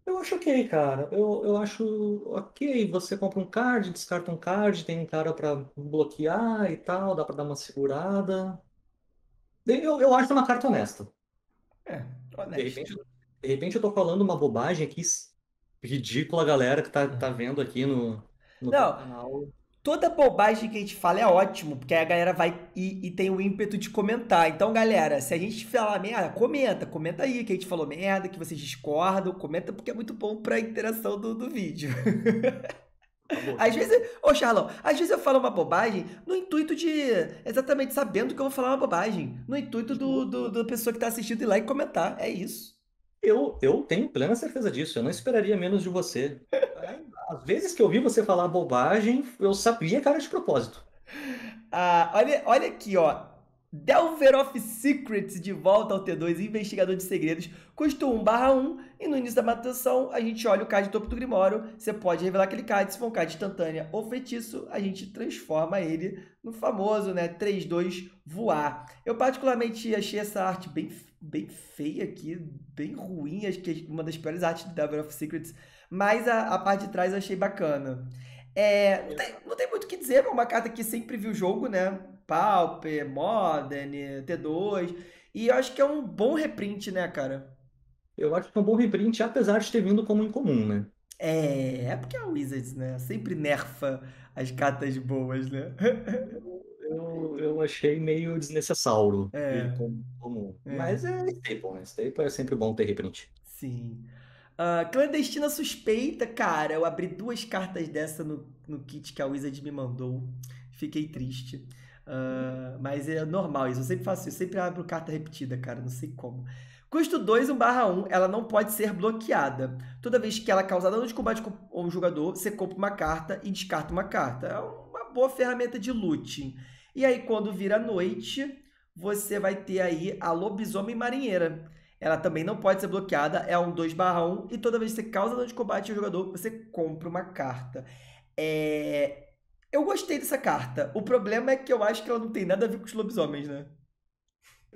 eu acho ok, cara. Eu, eu acho ok. Você compra um card, descarta um card, tem um cara pra bloquear e tal, dá pra dar uma segurada. Eu, eu acho é uma carta honesta.
É, honesto. De repente,
de repente eu tô falando uma bobagem aqui ridícula, galera que tá, tá vendo aqui no,
no Não, canal. Toda bobagem que a gente fala é ótimo, porque aí a galera vai e, e, tem o ímpeto de comentar. Então, galera, se a gente falar merda, comenta, comenta aí que a gente falou merda, que vocês discordam, comenta porque é muito bom pra interação do, do vídeo. às vezes, ô Charlão, às vezes eu falo uma bobagem no intuito de. Exatamente sabendo que eu vou falar uma bobagem. No intuito do, do, do pessoa que tá assistindo ir lá e comentar. É isso. Eu,
eu tenho plena certeza disso. Eu não esperaria menos de você.
Às vezes que eu vi você falar bobagem, eu sabia que era de propósito. Ah, olha, olha aqui, ó. Delver of Secrets de volta ao T2, investigador de segredos, custou 1 barra 1 e no início da manutenção a gente olha o card do topo do Grimório, você pode revelar aquele card, se for um card instantânea ou feitiço, a gente transforma ele no famoso, né, 3-2 voar. Eu particularmente achei essa arte bem, bem feia aqui, bem ruim, acho que é uma das piores artes do Delver of Secrets mas a, a parte de trás eu achei bacana. É, não, tem, não tem muito o que dizer, é uma carta que sempre viu o jogo, né? Pauper, Modern, T2. E eu acho que é um bom reprint, né, cara? Eu acho que é um bom
reprint, apesar de ter vindo como incomum, né?
É, é porque é a Wizards, né? Sempre nerfa as cartas boas, né?
eu, eu achei meio desnecessário. É. Como, como. É. Mas é staple, né? Staple é sempre bom ter reprint.
Sim. Uh, clandestina suspeita, cara. Eu abri duas cartas dessa no, no kit que a Wizard me mandou. Fiquei triste. Uh, mas é normal isso. Eu sempre faço isso. Eu sempre abro carta repetida, cara. Não sei como. Custo 2, 1 barra 1. Ela não pode ser bloqueada. Toda vez que ela é causar dano de combate com um jogador, você compra uma carta e descarta uma carta. É uma boa ferramenta de looting. E aí, quando vira noite, você vai ter aí a lobisomem marinheira ela também não pode ser bloqueada, é um 2 1, e toda vez que você causa dano de combate ao jogador, você compra uma carta. É... Eu gostei dessa carta. O problema é que eu acho que ela não tem nada a ver com os lobisomens, né?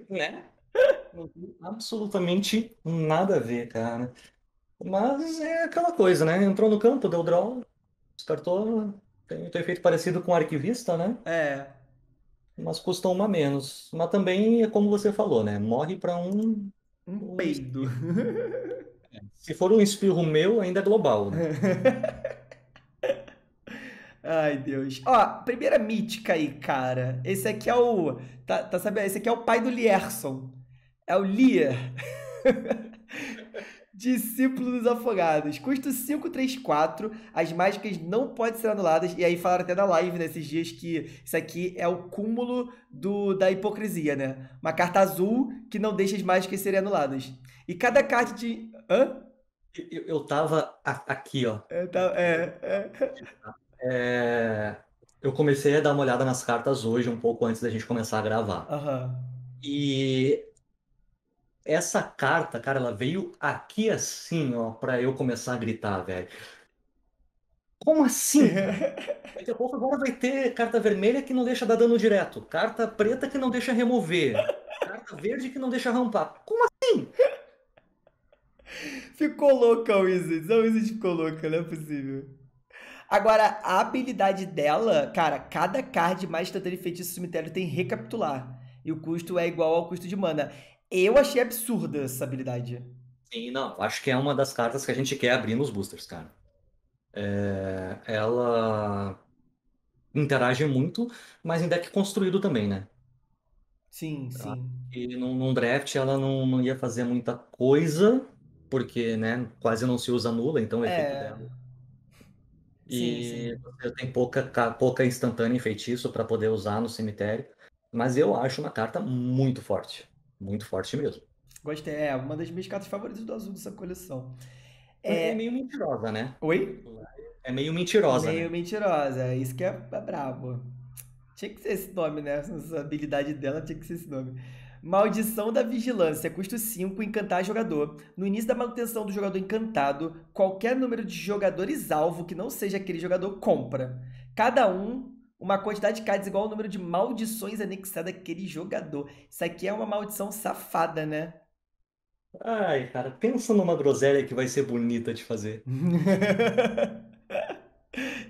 Né? não tem
absolutamente nada a ver, cara. Mas é aquela coisa, né? Entrou no campo, deu draw, descartou. Tem, um efeito parecido com arquivista, né? É. Mas custa uma menos. Mas também é como você falou, né? Morre para um
um peido. É, se for um espirro meu, ainda é global, né? Ai, Deus. Ó, primeira mítica aí, cara. Esse aqui é o. Tá, tá sabendo? Esse aqui é o pai do Lierson. É o Lier. Discípulo dos Afogados. Custo 534. As mágicas não podem ser anuladas. E aí falaram até na live nesses né, dias que isso aqui é o cúmulo do, da hipocrisia, né? Uma carta azul que não deixa as mágicas serem anuladas. E cada carta de. Hã? Eu, eu tava aqui, ó. Eu tava, é, é.
é. Eu comecei a dar uma olhada nas cartas hoje, um pouco antes da gente começar a gravar.
Aham. Uhum.
E essa carta, cara, ela veio aqui assim, ó, para eu começar a gritar, velho. Como assim? Daqui a pouco agora vai ter carta vermelha que não deixa dar dano direto, carta preta que não deixa remover, carta verde que não deixa rampar. Como assim?
Ficou louca a Wizard. A Wizard ficou louca, não é possível. Agora, a habilidade dela, cara, cada card mais instantâneo feitiço cemitério tem recapitular. E o custo é igual ao custo de mana. Eu achei absurda essa habilidade. Sim, não.
Acho que é uma das cartas que a gente quer abrir nos
boosters, cara.
É, ela interage muito, mas em deck construído também, né? Sim, sim. E num, num, draft ela não, não ia fazer muita coisa, porque né, quase não se usa nula, então é efeito dela.
E sim,
sim. você tem pouca, pouca instantânea em feitiço para poder usar no cemitério. Mas eu acho uma carta muito forte muito forte mesmo. Gostei,
é uma das minhas cartas favoritas do azul dessa coleção. É... é, é meio mentirosa, né? Oi?
É meio mentirosa. meio né?
mentirosa, é isso que é, é brabo. Tinha que ser esse nome, né? Essa habilidade dela tinha que ser esse nome. Maldição da Vigilância, custo 5, encantar jogador. No início da manutenção do jogador encantado, qualquer número de jogadores alvo que não seja aquele jogador compra. Cada um uma quantidade de cards igual ao número de maldições anexadas àquele jogador. Isso aqui é uma maldição safada, né?
Ai, cara, pensa numa groselha que vai ser bonita de fazer.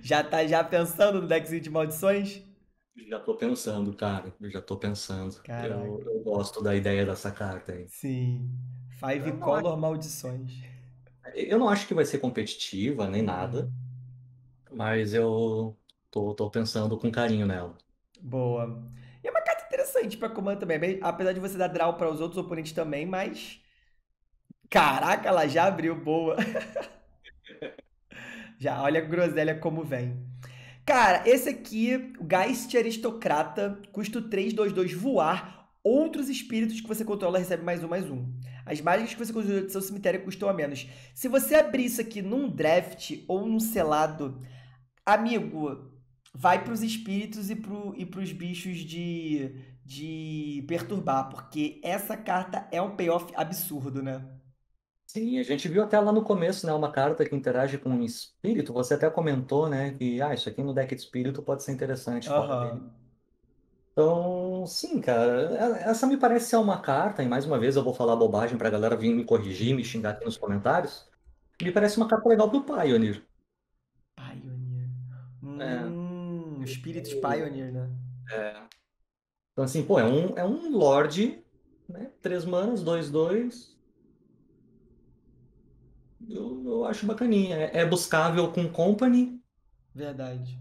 já tá já pensando no deckzinho de maldições? Já tô pensando, cara. Eu já tô pensando. Eu, eu, gosto da ideia dessa carta aí.
Sim. Five eu Color acho... Maldições.
Eu não acho que vai ser competitiva nem nada. Hum. Mas eu tô, tô pensando com carinho nela.
Boa. E é uma carta interessante pra comando também. Apesar de você dar draw para os outros oponentes também, mas. Caraca, ela já abriu boa. já, olha a groselha como vem. Cara, esse aqui, o Geist Aristocrata, custo 3, 2, 2, voar. Outros espíritos que você controla recebe mais um, mais um. As mágicas que você controla do seu cemitério custam a menos. Se você abrir isso aqui num draft ou num selado, amigo, vai para os espíritos e para os bichos de, de perturbar, porque essa carta é um payoff absurdo, né? Sim, a gente viu até lá no começo, né, uma carta que interage com um espírito.
Você até comentou, né, que ah, isso aqui no deck de espírito pode ser interessante. Uhum. Então, sim, cara, é, essa me parece ser uma carta, e mais uma vez eu vou falar bobagem pra galera vir me corrigir, me xingar aqui nos comentários. Me parece uma carta legal pro Pioneer.
Pioneer. É. Hum. Spirit Pioneer, né? É.
Então, assim, pô, é um, é um Lorde, né? Três manas, dois, dois. Eu, eu acho bacaninha. É, é buscável com Company.
Verdade.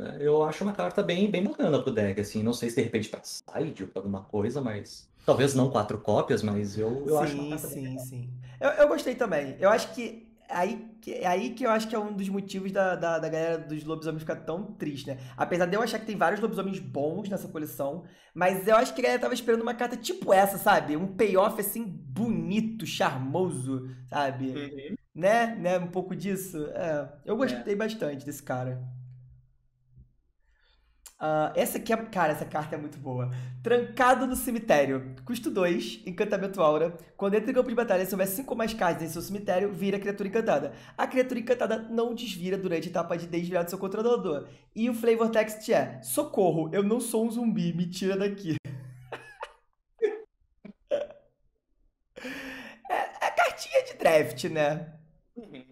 É, eu acho uma carta bem, bem bacana pro deck, assim. Não sei se de repente pra side ou pra alguma coisa, mas. Talvez não quatro cópias, mas
eu, eu sim, acho uma carta Sim, sim, sim. Eu, eu gostei também. Eu acho que aí, é aí que eu acho que é um dos motivos da, da, da, galera dos lobisomens ficar tão triste, né? Apesar de eu achar que tem vários lobisomens bons nessa coleção, mas eu acho que a galera tava esperando uma carta tipo essa, sabe? Um payoff assim bonito, charmoso, sabe? Uhum. Né? né? Um pouco disso. É, eu é. gostei é. bastante desse cara. Uh, essa aqui é. Cara, essa carta é muito boa. Trancado no cemitério. Custo 2, encantamento aura. Quando entra em campo de batalha, se houver 5 ou mais cards em seu cemitério, vira criatura encantada. A criatura encantada não desvira durante a etapa de desvirar do seu controlador. E o flavor text é: Socorro, eu não sou um zumbi, me tira daqui. é, é cartinha de draft, né? Uhum.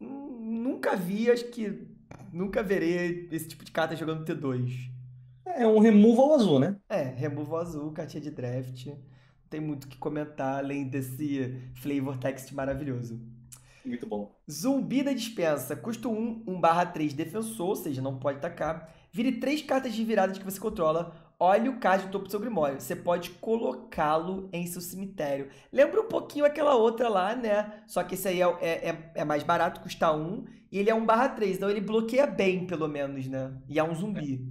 Hum, nunca vi, acho que nunca verei esse tipo de carta jogando T2.
É um removal azul, né?
É, removal azul, cartinha de draft. Não tem muito o que comentar além desse flavor text maravilhoso. Muito bom. Zumbi da dispensa. Custo 1, 1 barra 3 defensor, ou seja, não pode atacar. Vire 3 cartas de virada de que você controla Olha o caso do topo do seu grimório. Você pode colocá-lo em seu cemitério. Lembra um pouquinho aquela outra lá, né? Só que esse aí é, é, é, é mais barato, custa 1. E ele é 1 barra 3. Então ele bloqueia bem, pelo menos, né? E é um zumbi.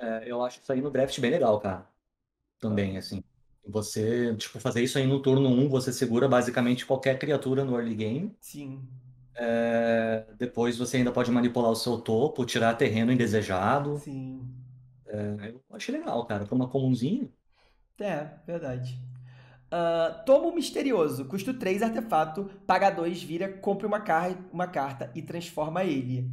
É,
é eu acho isso aí no draft bem legal, cara. Também, é. assim. Você, tipo, fazer isso aí no turno 1, você segura basicamente qualquer criatura no early game. Sim. É, depois você ainda pode manipular o seu topo, tirar terreno indesejado. Sim. É, eu achei legal, cara. toma uma
É, verdade. Uh, tomo misterioso, custo 3 artefato, paga 2, vira, compra uma, car uma carta e transforma ele.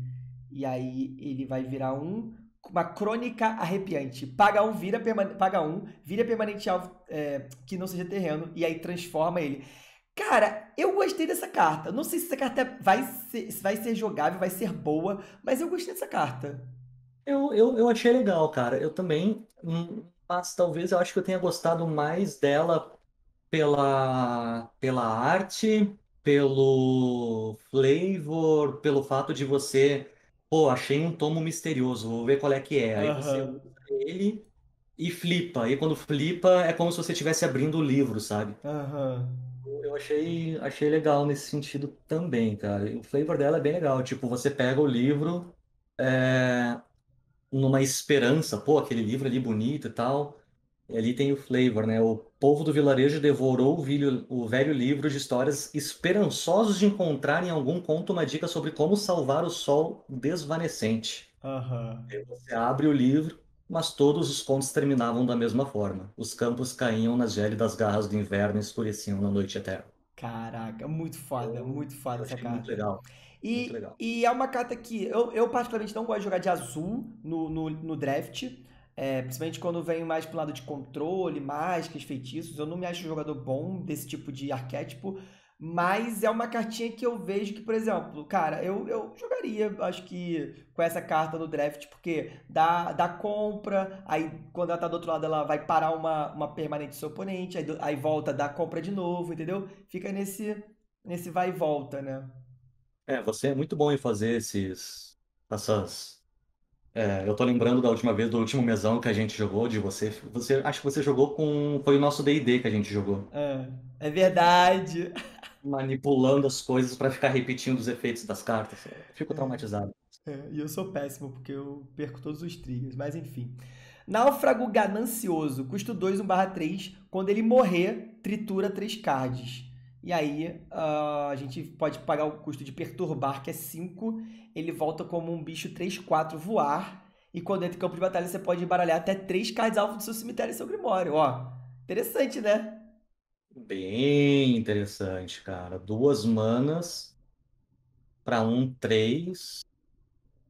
E aí ele vai virar um. Uma crônica arrepiante. Paga um, vira, paga um, vira permanente alvo é, que não seja terreno. E aí transforma ele. Cara, eu gostei dessa carta. Não sei se essa carta vai ser, vai ser jogável, vai ser boa, mas eu gostei dessa carta. Eu, eu, eu achei legal, cara. Eu
também. Hum, mas talvez eu acho que eu tenha gostado mais dela pela, pela arte, pelo flavor, pelo fato de você. Pô, achei um tomo misterioso, vou ver qual é que é. Aí você usa ele e flipa. E quando flipa, é como se você estivesse abrindo o livro, sabe? aham. Eu achei, achei legal nesse sentido também, cara. E O flavor dela é bem legal. Tipo, você pega o livro. Eh, numa esperança, pô, aquele livro ali bonito e tal. E ali tem o flavor, né? O povo do vilarejo devorou o, o velho livro de histórias, esperançosos de encontrar em algum conto uma dica sobre como salvar o sol desvanecente. Uhum. Aí você abre o livro, mas todos os contos terminavam da mesma forma. Os campos caíam nas gélidas garras do inverno e escureciam na noite eterna.
Caraca, muito foda, muito foda essa cara. Muito legal. E, e é uma carta que eu, eu, particularmente não gosto de jogar de azul no, no, no draft. É, principalmente quando vem mais pro lado de controle, mágicas, feitiços. Eu não me acho um jogador bom desse tipo de arquétipo. Mas é uma cartinha que eu vejo que, por exemplo, cara, eu, eu jogaria, acho que, com essa carta no draft, porque dá, dá compra, aí quando ela tá do outro lado ela vai parar uma, uma permanente do seu oponente, aí, aí volta, dá compra de novo, entendeu? Fica nesse, nesse vai e volta, né?
É, você é muito bom em fazer esses, essas. É, eu tô lembrando da última vez, do último mesão que a gente jogou de você. Você acho que você jogou com. Foi o nosso DD que a gente jogou. É, é verdade. Manipulando as coisas pra ficar repetindo os efeitos das cartas. Fico é, traumatizado.
É, e eu sou péssimo, porque eu perco todos os triggers, mas enfim. Náufrago ganancioso, custo 2, 1 barra 3. Quando ele morrer, tritura 3 cards. E aí uh, a gente pode pagar o custo de perturbar, que é 5. Ele volta como um bicho 3-4 voar. E quando entra em campo de batalha, você pode embaralhar até 3 cards alvo do seu cemitério e seu grimório. Ó, interessante, né?
Bem interessante, cara. Duas manas para um 3.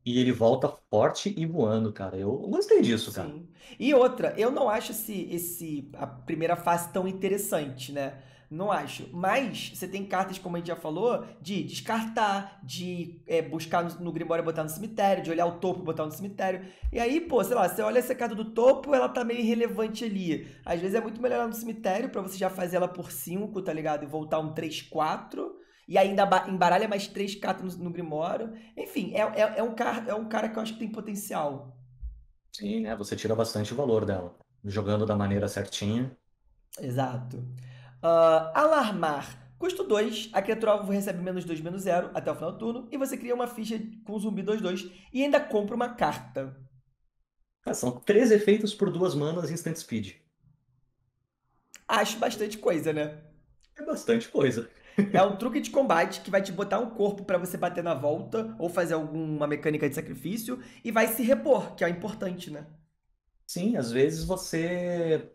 E ele volta forte e voando, cara. Eu gostei disso, Sim. cara.
E outra, eu não acho esse, esse, a primeira fase tão interessante, né? Não acho. Mas você tem cartas, como a gente já falou, de descartar, de é, buscar no, no Grimório botar no cemitério, de olhar o topo e botar no cemitério. E aí, pô, sei lá, você olha essa carta do topo, ela tá meio irrelevante ali. Às vezes é muito melhor ela no cemitério para você já fazer ela por 5, tá ligado? E voltar um 3, 4. E ainda embaralha mais três cartas no, no Grimório. Enfim, é, é, é, um cara, é um cara que eu acho que tem potencial. Sim, né?
Você tira bastante valor dela. Jogando da maneira certinha. Exato.
Uh, alarmar. Custo 2, a criatura alvo recebe menos 2, menos 0 até o final do turno. E você cria uma ficha com zumbi 2-2 e ainda compra uma carta. Ah, são três
efeitos por duas manas instant speed.
Acho bastante coisa, né? É bastante coisa. É um truque de combate que vai te botar um corpo para você bater na volta ou fazer alguma mecânica de sacrifício e vai se repor, que é o importante, né?
Sim, às vezes você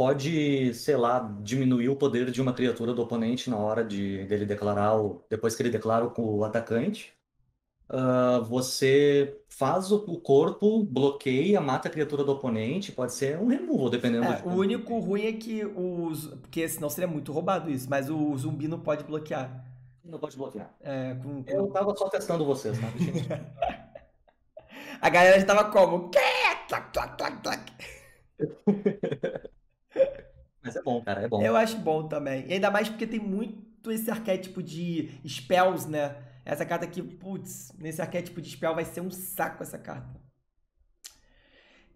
pode, sei lá, diminuir o poder de uma criatura do oponente na hora de dele declarar o, depois que ele declara o atacante. Uh, você faz o, o, corpo, bloqueia, mata a criatura do oponente, pode ser um removal, dependendo é, de O único
tem. É. ruim é que os. Porque senão seria muito roubado isso, mas o zumbi não pode bloquear. Não pode bloquear. É, com, com... Eu tava só testando vocês, né? a galera já tava como? Clac, Mas é bom, cara, é bom. Eu acho bom também. E ainda mais porque tem muito esse arquétipo de spells, né? Essa carta aqui, putz, nesse arquétipo de spell vai ser um saco essa carta.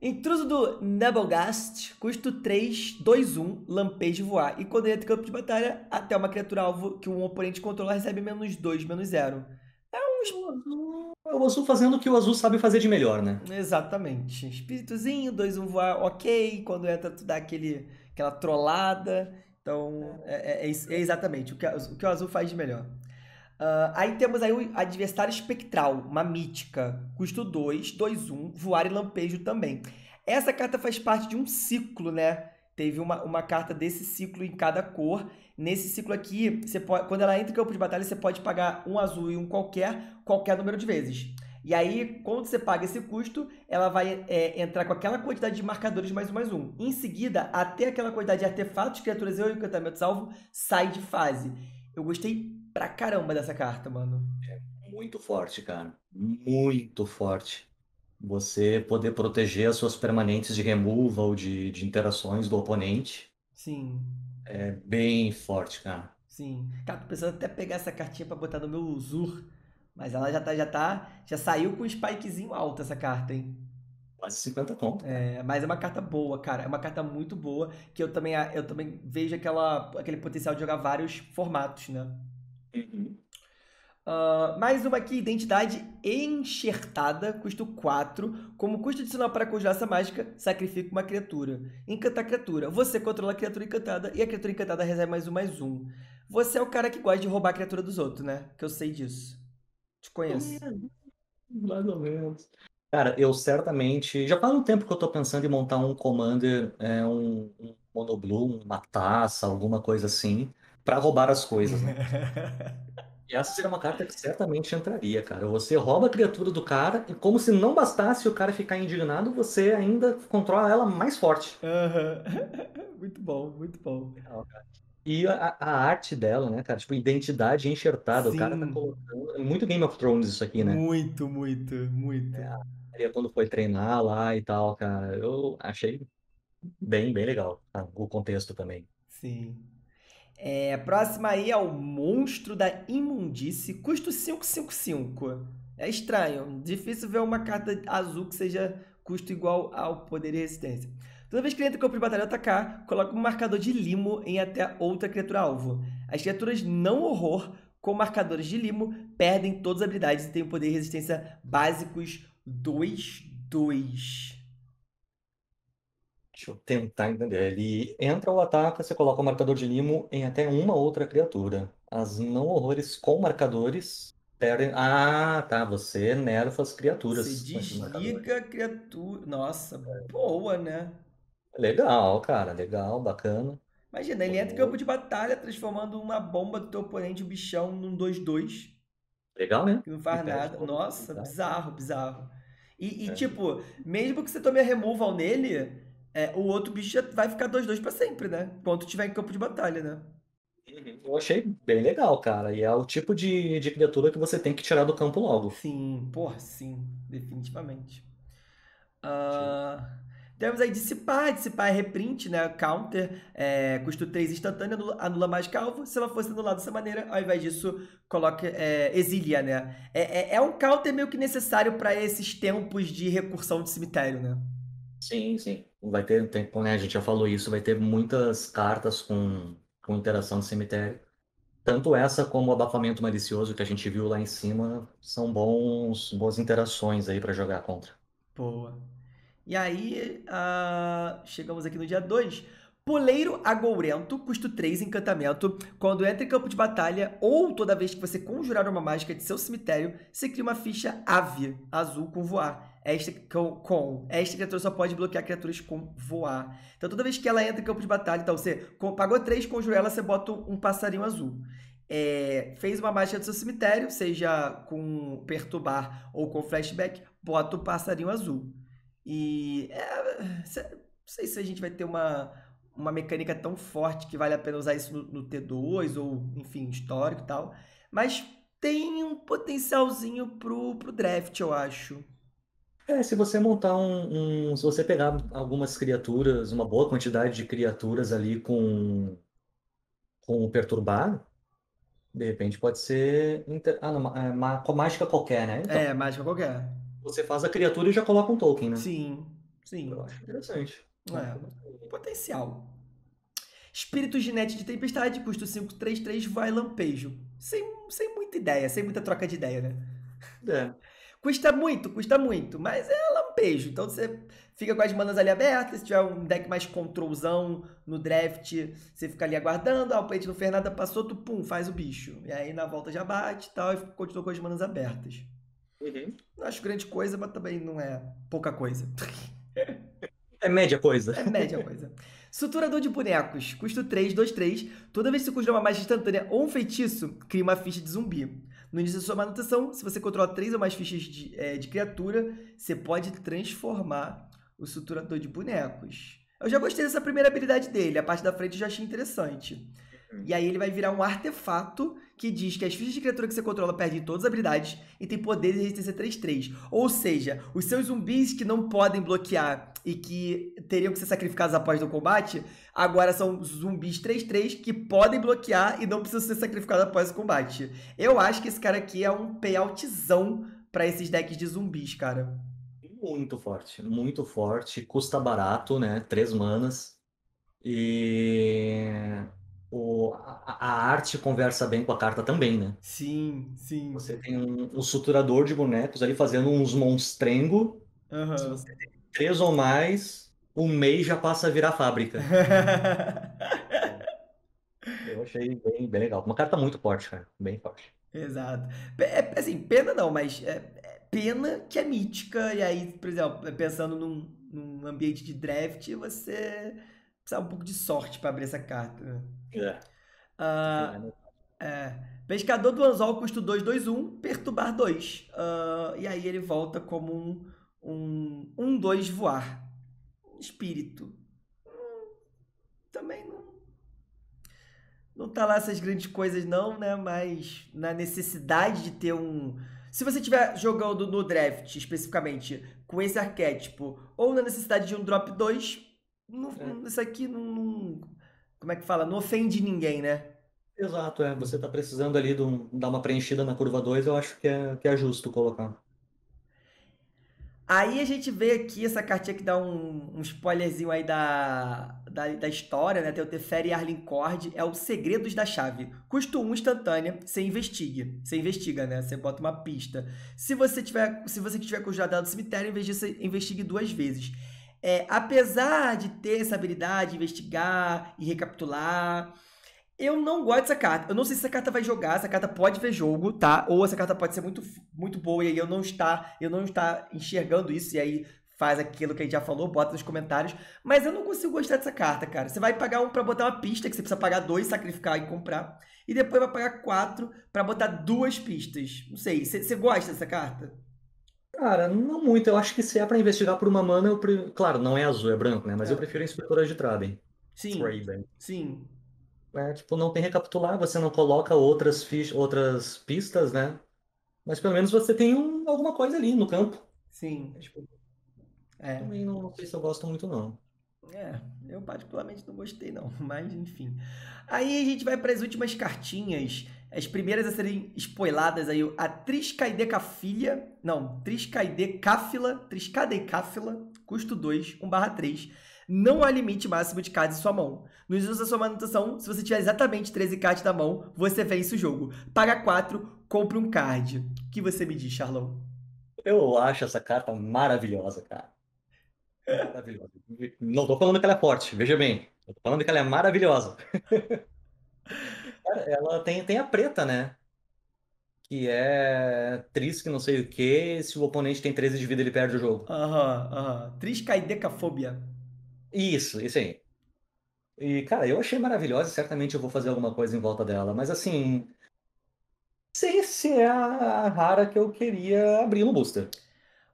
Intruso do Nebelgast, custo 3, 2, 1, lampejo voar. E quando ele entra em campo de batalha, até uma criatura alvo que um oponente controla recebe menos 2, menos 0. É um.
É o azul fazendo o que o azul sabe fazer de melhor, né?
Exatamente. Espíritozinho, 2, 1 voar, ok. Quando entra, tu dá aquele aquela trollada. Então, é, é, é exatamente o que, o que, o azul faz de melhor. Uh, aí temos aí o adversário espectral, uma mítica, custo 2, 2, 1, voar e lampejo também. Essa carta faz parte de um ciclo, né? Teve uma, uma carta desse ciclo em cada cor. Nesse ciclo aqui, você pode, quando ela entra em campo de batalha, você pode pagar um azul e um qualquer, qualquer número de vezes. E aí, quando você paga esse custo, ela vai é, entrar com aquela quantidade de marcadores mais um mais um. Em seguida, até aquela quantidade de artefatos, criaturas e o encantamento salvo sai de fase. Eu gostei pra caramba dessa carta, mano.
É muito forte, cara. Muito forte. Você poder proteger as suas permanentes de removal, de, de interações do oponente. Sim. É bem forte, cara.
Sim. Cara, tô precisando até pegar essa cartinha pra botar no meu Usur. Mas ela já tá, já tá, já saiu com um spikezinho alto essa carta, hein? Quase 50 pontos. É, mas é uma carta boa, cara. É uma carta muito boa, que eu também, eu também vejo aquela, aquele potencial de jogar vários formatos, né? Uhum. Uh, mais uma aqui, identidade enxertada, custo 4. Como custo adicional para conjurar essa mágica, sacrifica uma criatura. Encantar a criatura. Você controla a criatura encantada e a criatura encantada recebe mais um mais um. Você é o cara que gosta de roubar a criatura dos outros, né? Que eu sei disso. Te conheço. É, mais ou menos.
Cara, eu certamente. Já faz um tempo que eu tô pensando em montar um Commander, é, um, um Monoblue, uma taça, alguma coisa assim, para roubar as coisas, né? e essa seria uma carta que certamente entraria, cara. Você rouba a criatura do cara e, como se não bastasse o cara ficar indignado, você ainda controla ela mais forte. Uhum. muito bom, muito bom. Legal, cara. E a, a, arte dela, né, cara? Tipo, identidade enxertada. Sim. O cara tá
colocando.
É muito Game of Thrones isso aqui, né?
Muito, muito, muito.
É, quando foi treinar lá e tal, cara, eu achei bem, bem legal tá? o contexto também.
Sim. É, próxima aí é o Monstro da Imundície, custo 555. É estranho, difícil ver uma carta azul que seja custo igual ao Poder e Resistência. Toda vez que ele entra em campo de batalha atacar, coloca um marcador de limo em até outra criatura alvo. As criaturas não horror com marcadores de limo perdem todas as habilidades e têm o poder e resistência básicos 2, 2. Deixa eu tentar entender. Ele entra ou ataca, você coloca o marcador de limo
em até uma outra criatura. As não horrores com marcadores perdem. Ah, tá. Você nerfa as criaturas. Você
desliga a criatura. Nossa, boa, né? Legal,
cara, legal, bacana.
Imagina, ele entra em campo de batalha transformando uma bomba do teu oponente, o um bichão, num 2-2. Legal, né? Que não faz nada. Nossa, bizarro, bizarro. E, e é. tipo, mesmo que você tome a removal nele, é, o outro bicho já vai ficar 2-2 para sempre, né? Enquanto tiver em campo de batalha, né? Uhum. Eu
achei bem legal, cara. E é o tipo de, de criatura que você tem que tirar do campo
logo. Sim, porra, sim. Definitivamente. Ah. Uh... Temos aí dissipar, dissipar é reprint, né? Counter, é, custo 3 instantâneo, anula, anula, mais calvo. Se ela fosse anulada dessa maneira, ao invés disso, coloca é, exilia, né? É, é, é um counter meio que necessário para esses tempos de recursão de cemitério, né? Sim, sim.
Vai ter um tempo, né? A gente já falou isso, vai ter muitas cartas com, com interação de cemitério. Tanto essa como o abafamento malicioso que a gente viu lá em cima são bons, boas interações aí para jogar contra.
Boa. E aí, uh, chegamos aqui no dia 2. Poleiro agourento, custo 3, encantamento. Quando entra em campo de batalha ou toda vez que você conjurar uma mágica de seu cemitério, você cria uma ficha ave, azul com voar. Esta com, com. Esta criatura só pode bloquear criaturas com voar. Então toda vez que ela entra em campo de batalha, então você pagou 3, conjurou ela, você bota um passarinho azul. É, fez uma mágica do seu cemitério, seja com perturbar ou com flashback, bota o passarinho azul. E é, não sei se a gente vai ter uma, uma mecânica tão forte que vale a pena usar isso no, no T2 ou, enfim, histórico e tal. Mas tem um potencialzinho pro, pro draft, eu acho.
É, se você montar um, um, Se você pegar algumas criaturas, uma boa quantidade de criaturas ali com. com o perturbar, de repente pode ser. Inter... Ah, não, é má, mágica qualquer, né? Então... É, mágica qualquer. Você faz a criatura e já coloca um token, né? Sim,
sim. Eu acho interessante. É, potencial. Espírito Ginete de Tempestade, custo 533, vai lampejo. Sem, sem muita ideia, sem muita troca de ideia, né? É. Custa muito, custa muito, mas é lampejo. Então você fica com as manas ali abertas, se tiver um deck mais controlzão no draft, você fica ali aguardando, ah, o plate não fez nada, passou, tu pum, faz o bicho. E aí na volta já bate e tal, e continua com as manas abertas. Uhum. Não acho grande coisa, mas também não é pouca coisa.
É média coisa. É média
coisa. Suturador de bonecos. Custo 3, 2, 3. Toda vez que você conjura uma magia instantânea ou um feitiço, cria uma ficha de zumbi. No início da sua manutenção, se você controla 3 ou mais fichas de, é, de, criatura, você pode transformar o suturador de bonecos. Eu já gostei dessa primeira habilidade dele. A parte da frente eu já achei interessante. Uhum. E aí ele vai virar um artefato que diz que as fichas de criatura que você controla perdem todas as habilidades e tem poderes de resistência 3-3. Ou seja, os seus zumbis que não podem bloquear e que teriam que ser sacrificados após o combate, agora são zumbis 3-3 que podem bloquear e não precisam ser sacrificados após o combate. Eu acho que esse cara aqui é um payoutzão para esses decks de zumbis, cara.
Muito forte, muito forte, custa barato, né? Três manas. E o, a, a, arte conversa bem com a carta também, né?
Sim, sim. Você tem um, um
suturador de bonecos ali fazendo uns monstrengo.
Uhum. Se você tem
três ou mais, um mês já passa a virar fábrica. Eu achei bem, bem legal. Uma carta muito forte, cara. Bem forte.
Exato. É, assim, pena não, mas é, é pena que é mítica. E aí, por exemplo, pensando num, num ambiente de draft, você precisava um pouco de sorte para abrir essa carta. Né? É. Uh, é. Pescador do Anzol custa 2, 2, 1, perturbar 2. Uh, ah, e aí ele volta como um, 1, um 2 voar. Espírito. Hum, também não. Não tá lá essas grandes coisas, não, né? Mas na necessidade de ter um. Se você estiver jogando no draft especificamente com esse arquétipo, ou na necessidade de um drop 2, não, é. Isso aqui não, não, Como é que fala? Não ofende ninguém, né?
Exato, é. Você está precisando ali de um, dar uma preenchida na curva 2, eu acho que é, que é justo colocar.
Aí a gente vê aqui essa cartinha que dá um, um spoilerzinho aí da, da, da história, né? Tem o Teferi Arlen Cord, é o Segredos da Chave. Custo 1 um instantânea, você investigue. Você investiga, né? Você bota uma pista. Se você tiver, se você tiver com o dado do cemitério, em vez investigue duas vezes é, apesar de ter essa habilidade de investigar e recapitular, eu não gosto dessa carta. Eu não sei se essa carta vai jogar, essa carta pode ver jogo, tá? Ou essa carta pode ser muito, muito boa e aí eu não estar, eu não estar enxergando isso e aí faz aquilo que a gente já falou, bota nos comentários. Mas eu não consigo gostar dessa carta, cara. Você vai pagar um para botar uma pista, que você precisa pagar dois, sacrificar e comprar. E depois vai pagar quatro para botar duas pistas. Não sei, você gosta dessa carta?
Cara, não muito. Eu acho que se é para investigar por uma mana, eu pre... claro, não é azul, é branco, né? Mas é. eu prefiro a inspetora de Traben.
Sim. Traben. Sim. É, tipo, não
tem recapitular, você não coloca outras, fichas, outras pistas, né? Mas pelo menos você tem um, alguma coisa ali no campo. Sim. É, tipo, é. Também não, não sei se eu gosto
muito, não. É, eu particularmente não gostei, não. Mas, enfim. Aí a gente vai para as últimas cartinhas as primeiras a serem spoiladas aí, a Triscaide não, Triscaidecafila, Triscaidecafila. custo 2, 1 barra 3, não há limite máximo de cards em sua mão. No início da sua manutenção, se você tiver exatamente 13 cards na mão, você vence o jogo. Paga 4, compre um card. O que você me diz, Charlão? Eu acho essa carta maravilhosa, cara.
Maravilhosa. Não tô falando que ela é forte, veja bem. Eu tô falando que ela é maravilhosa. Ela tem, tem a preta, né? Que é Tris, que não sei o que. Se o oponente tem 13 de vida, ele perde o jogo. Aham, aham. Triscaidecafobia. Isso, isso aí. E, cara, eu achei maravilhosa e certamente eu vou fazer alguma coisa em volta dela. Mas, assim. Sei se é a rara que eu queria abrir no booster.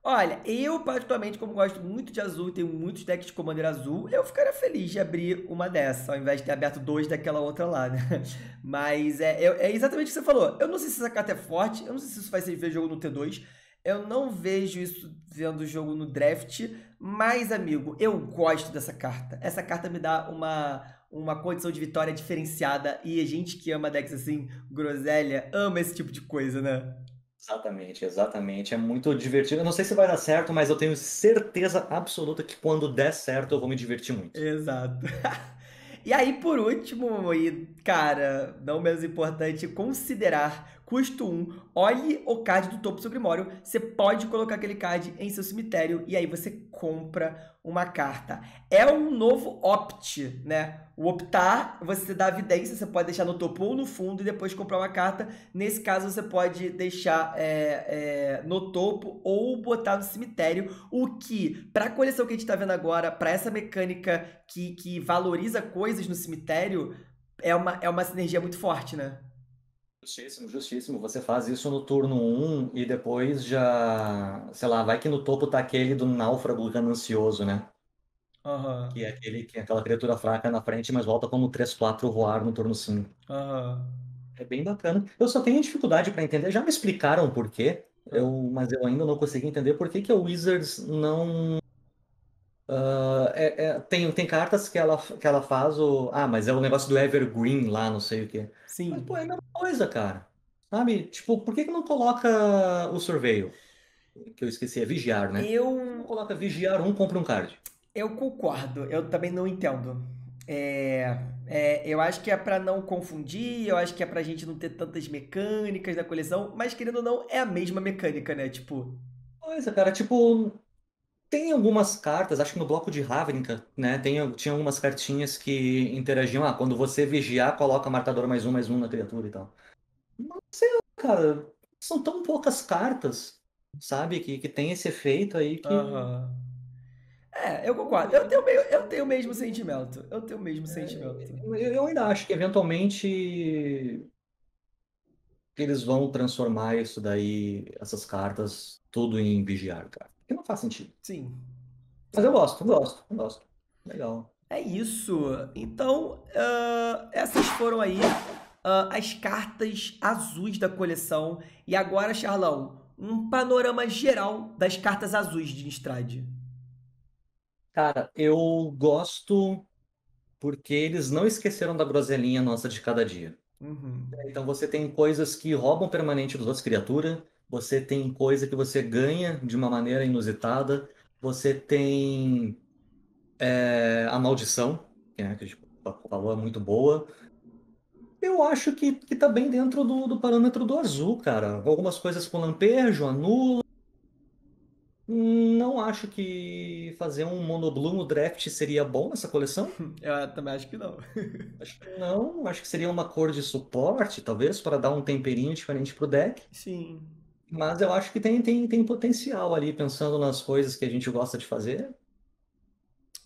Olha, eu particularmente, como gosto muito de azul e tenho muitos decks de Commander azul, eu ficaria feliz de abrir uma dessa, ao invés de ter aberto dois daquela outra lá, né? Mas é, é exatamente o que você falou. Eu não sei se essa carta é forte, eu não sei se isso vai ser ver jogo no T2, eu não vejo isso vendo o jogo no draft, mas, amigo, eu gosto dessa carta. Essa carta me dá uma, uma condição de vitória diferenciada e a gente que ama decks assim, groselha, ama esse tipo de coisa,
né? Exatamente, exatamente. É muito divertido. Eu não sei se vai dar certo, mas eu tenho certeza absoluta que quando der
certo eu vou me
divertir muito.
Exato. E aí, por último, e cara, não menos importante, considerar Custo 1, olhe o card do topo do seu grimório. Você pode colocar aquele card em seu cemitério e aí você compra uma carta. É um novo opt, né? O optar, você dá evidência, você pode deixar no topo ou no fundo e depois comprar uma carta. Nesse caso, você pode deixar é, é, no topo ou botar no cemitério. O que, para a coleção que a gente está vendo agora, para essa mecânica que, que valoriza coisas no cemitério, é uma, é uma sinergia muito forte, né?
Justíssimo, justíssimo. Você faz isso no turno 1 e depois já. Sei lá, vai que no topo tá aquele do náufrago ganancioso, né? Uhum. Que é aquele que é aquela criatura fraca na frente, mas volta como 3-4 voar no turno 5. Uhum. É bem bacana. Eu só tenho dificuldade para entender. Já me explicaram por quê, uhum. eu, mas eu ainda não consegui entender por que, que a Wizards não. Uh, é, é, tem, tem cartas que ela, que ela faz o. Ah, mas é o negócio do Evergreen lá, não sei o quê. Sim. Mas, pô, é a mesma coisa, cara. Sabe? Tipo, por que, que não coloca o surveio? Que eu esqueci, é vigiar, né? Eu. Coloca vigiar um, compra um card.
Eu concordo, eu também não entendo. É, é, eu acho que é para não confundir, eu acho que é pra gente não ter tantas mecânicas da coleção, mas querendo ou não, é a mesma mecânica, né? Tipo. Pois é, cara, tipo, tem algumas cartas, acho que no bloco de
Ravnica, né? Tem, tinha algumas cartinhas que interagiam. Ah, quando você vigiar, coloca marcador mais um, mais um na criatura e tal. Não sei cara. São tão poucas cartas,
sabe? Que, que tem esse efeito aí que. É, eu concordo. Eu tenho, meio, eu tenho o mesmo sentimento. Eu tenho o mesmo é, sentimento. eu ainda acho que
eventualmente eles vão transformar isso daí, essas cartas, tudo em vigiar, cara
que não faz sentido. Sim. Mas eu gosto, eu gosto, eu gosto. Legal. É isso. Então, uh, essas foram aí uh, as cartas azuis da coleção. E agora, Charlão, um panorama geral das cartas azuis de Instrad. Cara,
eu gosto porque eles não esqueceram da groselinha nossa de cada dia. Uhum. Então você tem coisas que roubam permanente dos outras criaturas você tem coisa que você ganha de uma maneira inusitada, você tem é, a maldição, que, né, que a gente falou, é muito boa. Eu acho que, que tá bem dentro do, do parâmetro do azul, cara. Algumas coisas com lampejo, anula. Não acho que fazer um monobloom no draft seria bom nessa coleção.
Eu também acho que não. Acho
que não. Acho que seria uma cor de suporte, talvez, para dar um temperinho diferente pro deck. Sim. Mas eu acho que tem, tem, tem potencial ali, pensando nas coisas que a gente gosta de fazer.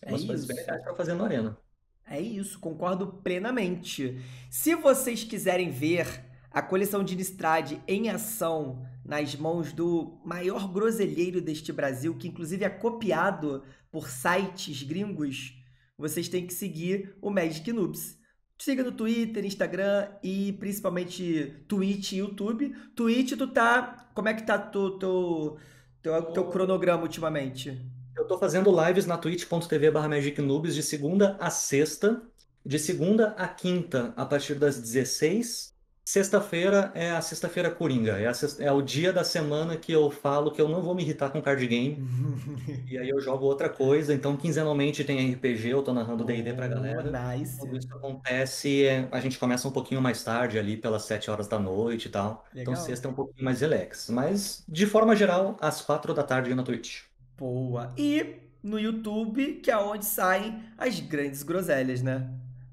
É umas coisas bem legais
para tá fazer na Arena. É isso, concordo plenamente. Se vocês quiserem ver a coleção de Nistrad em ação nas mãos do maior groselheiro deste Brasil, que inclusive é copiado por sites gringos, vocês têm que seguir o Magic Noobs siga no Twitter, Instagram e principalmente Twitch e YouTube. Twitch, tu tá. Como é que tá tu, tu, teu, teu cronograma ultimamente? Eu tô fazendo
lives na twitch.tv barra magicnoobs de segunda a sexta, de segunda a quinta, a partir das 16 Sexta-feira é a sexta-feira coringa, é, sexta é, o dia da semana que eu falo que eu não vou me irritar com card game, e aí eu jogo outra coisa, então quinzenalmente tem RPG, eu tô narrando D&D oh, pra
galera. Nice. Quando isso
acontece, é, a gente começa um pouquinho mais tarde, ali pelas 7 horas da noite e tal, então, Legal. então sexta é um pouquinho mais relax, mas de forma geral, às 4 da tarde na Twitch. Boa,
e no YouTube, que é onde saem as grandes groselhas, né?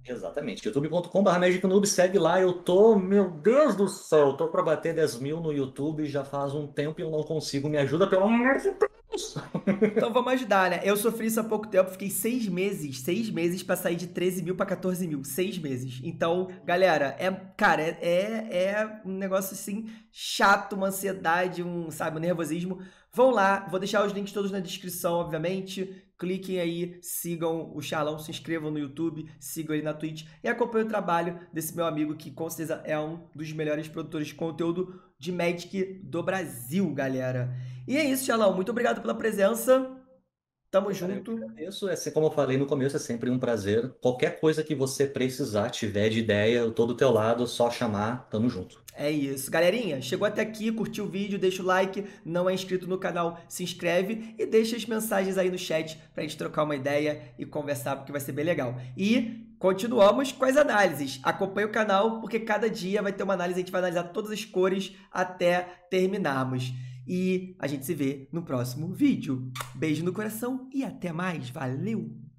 Exatamente.
youtube.com.br
magicnoob, segue
lá. Eu tô, meu Deus do céu, tô pra bater 10 mil no YouTube já faz um tempo e eu não
consigo. Me ajuda, pelo amor de Deus! Então vamos ajudar, né? Eu sofri isso há pouco tempo, fiquei seis meses, seis meses pra sair de 13 mil pra 14 mil. Seis meses. Então, galera, é, cara, é, é, é um negócio assim chato, uma ansiedade, um, sabe, um nervosismo. Vão lá, vou deixar os links todos na descrição, obviamente cliquem aí, sigam o Charlão, se inscrevam no YouTube, sigam ele na Twitch e acompanhem o trabalho desse meu amigo que com certeza é um dos melhores produtores de conteúdo de Magic do Brasil, galera. E é isso, Charlão. Muito obrigado pela presença. Tamo junto. Isso é,
como eu falei no começo, é sempre um prazer. Qualquer coisa que você precisar, tiver de ideia, eu tô do teu lado, só chamar, tamo junto.
É isso. Galerinha, chegou até aqui, curtiu o vídeo, deixa o like, não é inscrito no canal, se inscreve e deixa as mensagens aí no chat pra gente trocar uma ideia e conversar, porque vai ser bem legal. E Continuamos com as análises. Acompanhe o canal, porque cada dia vai ter uma análise, a gente vai analisar todas as cores até terminarmos. E a gente se vê no próximo vídeo. Beijo no coração e até mais. Valeu!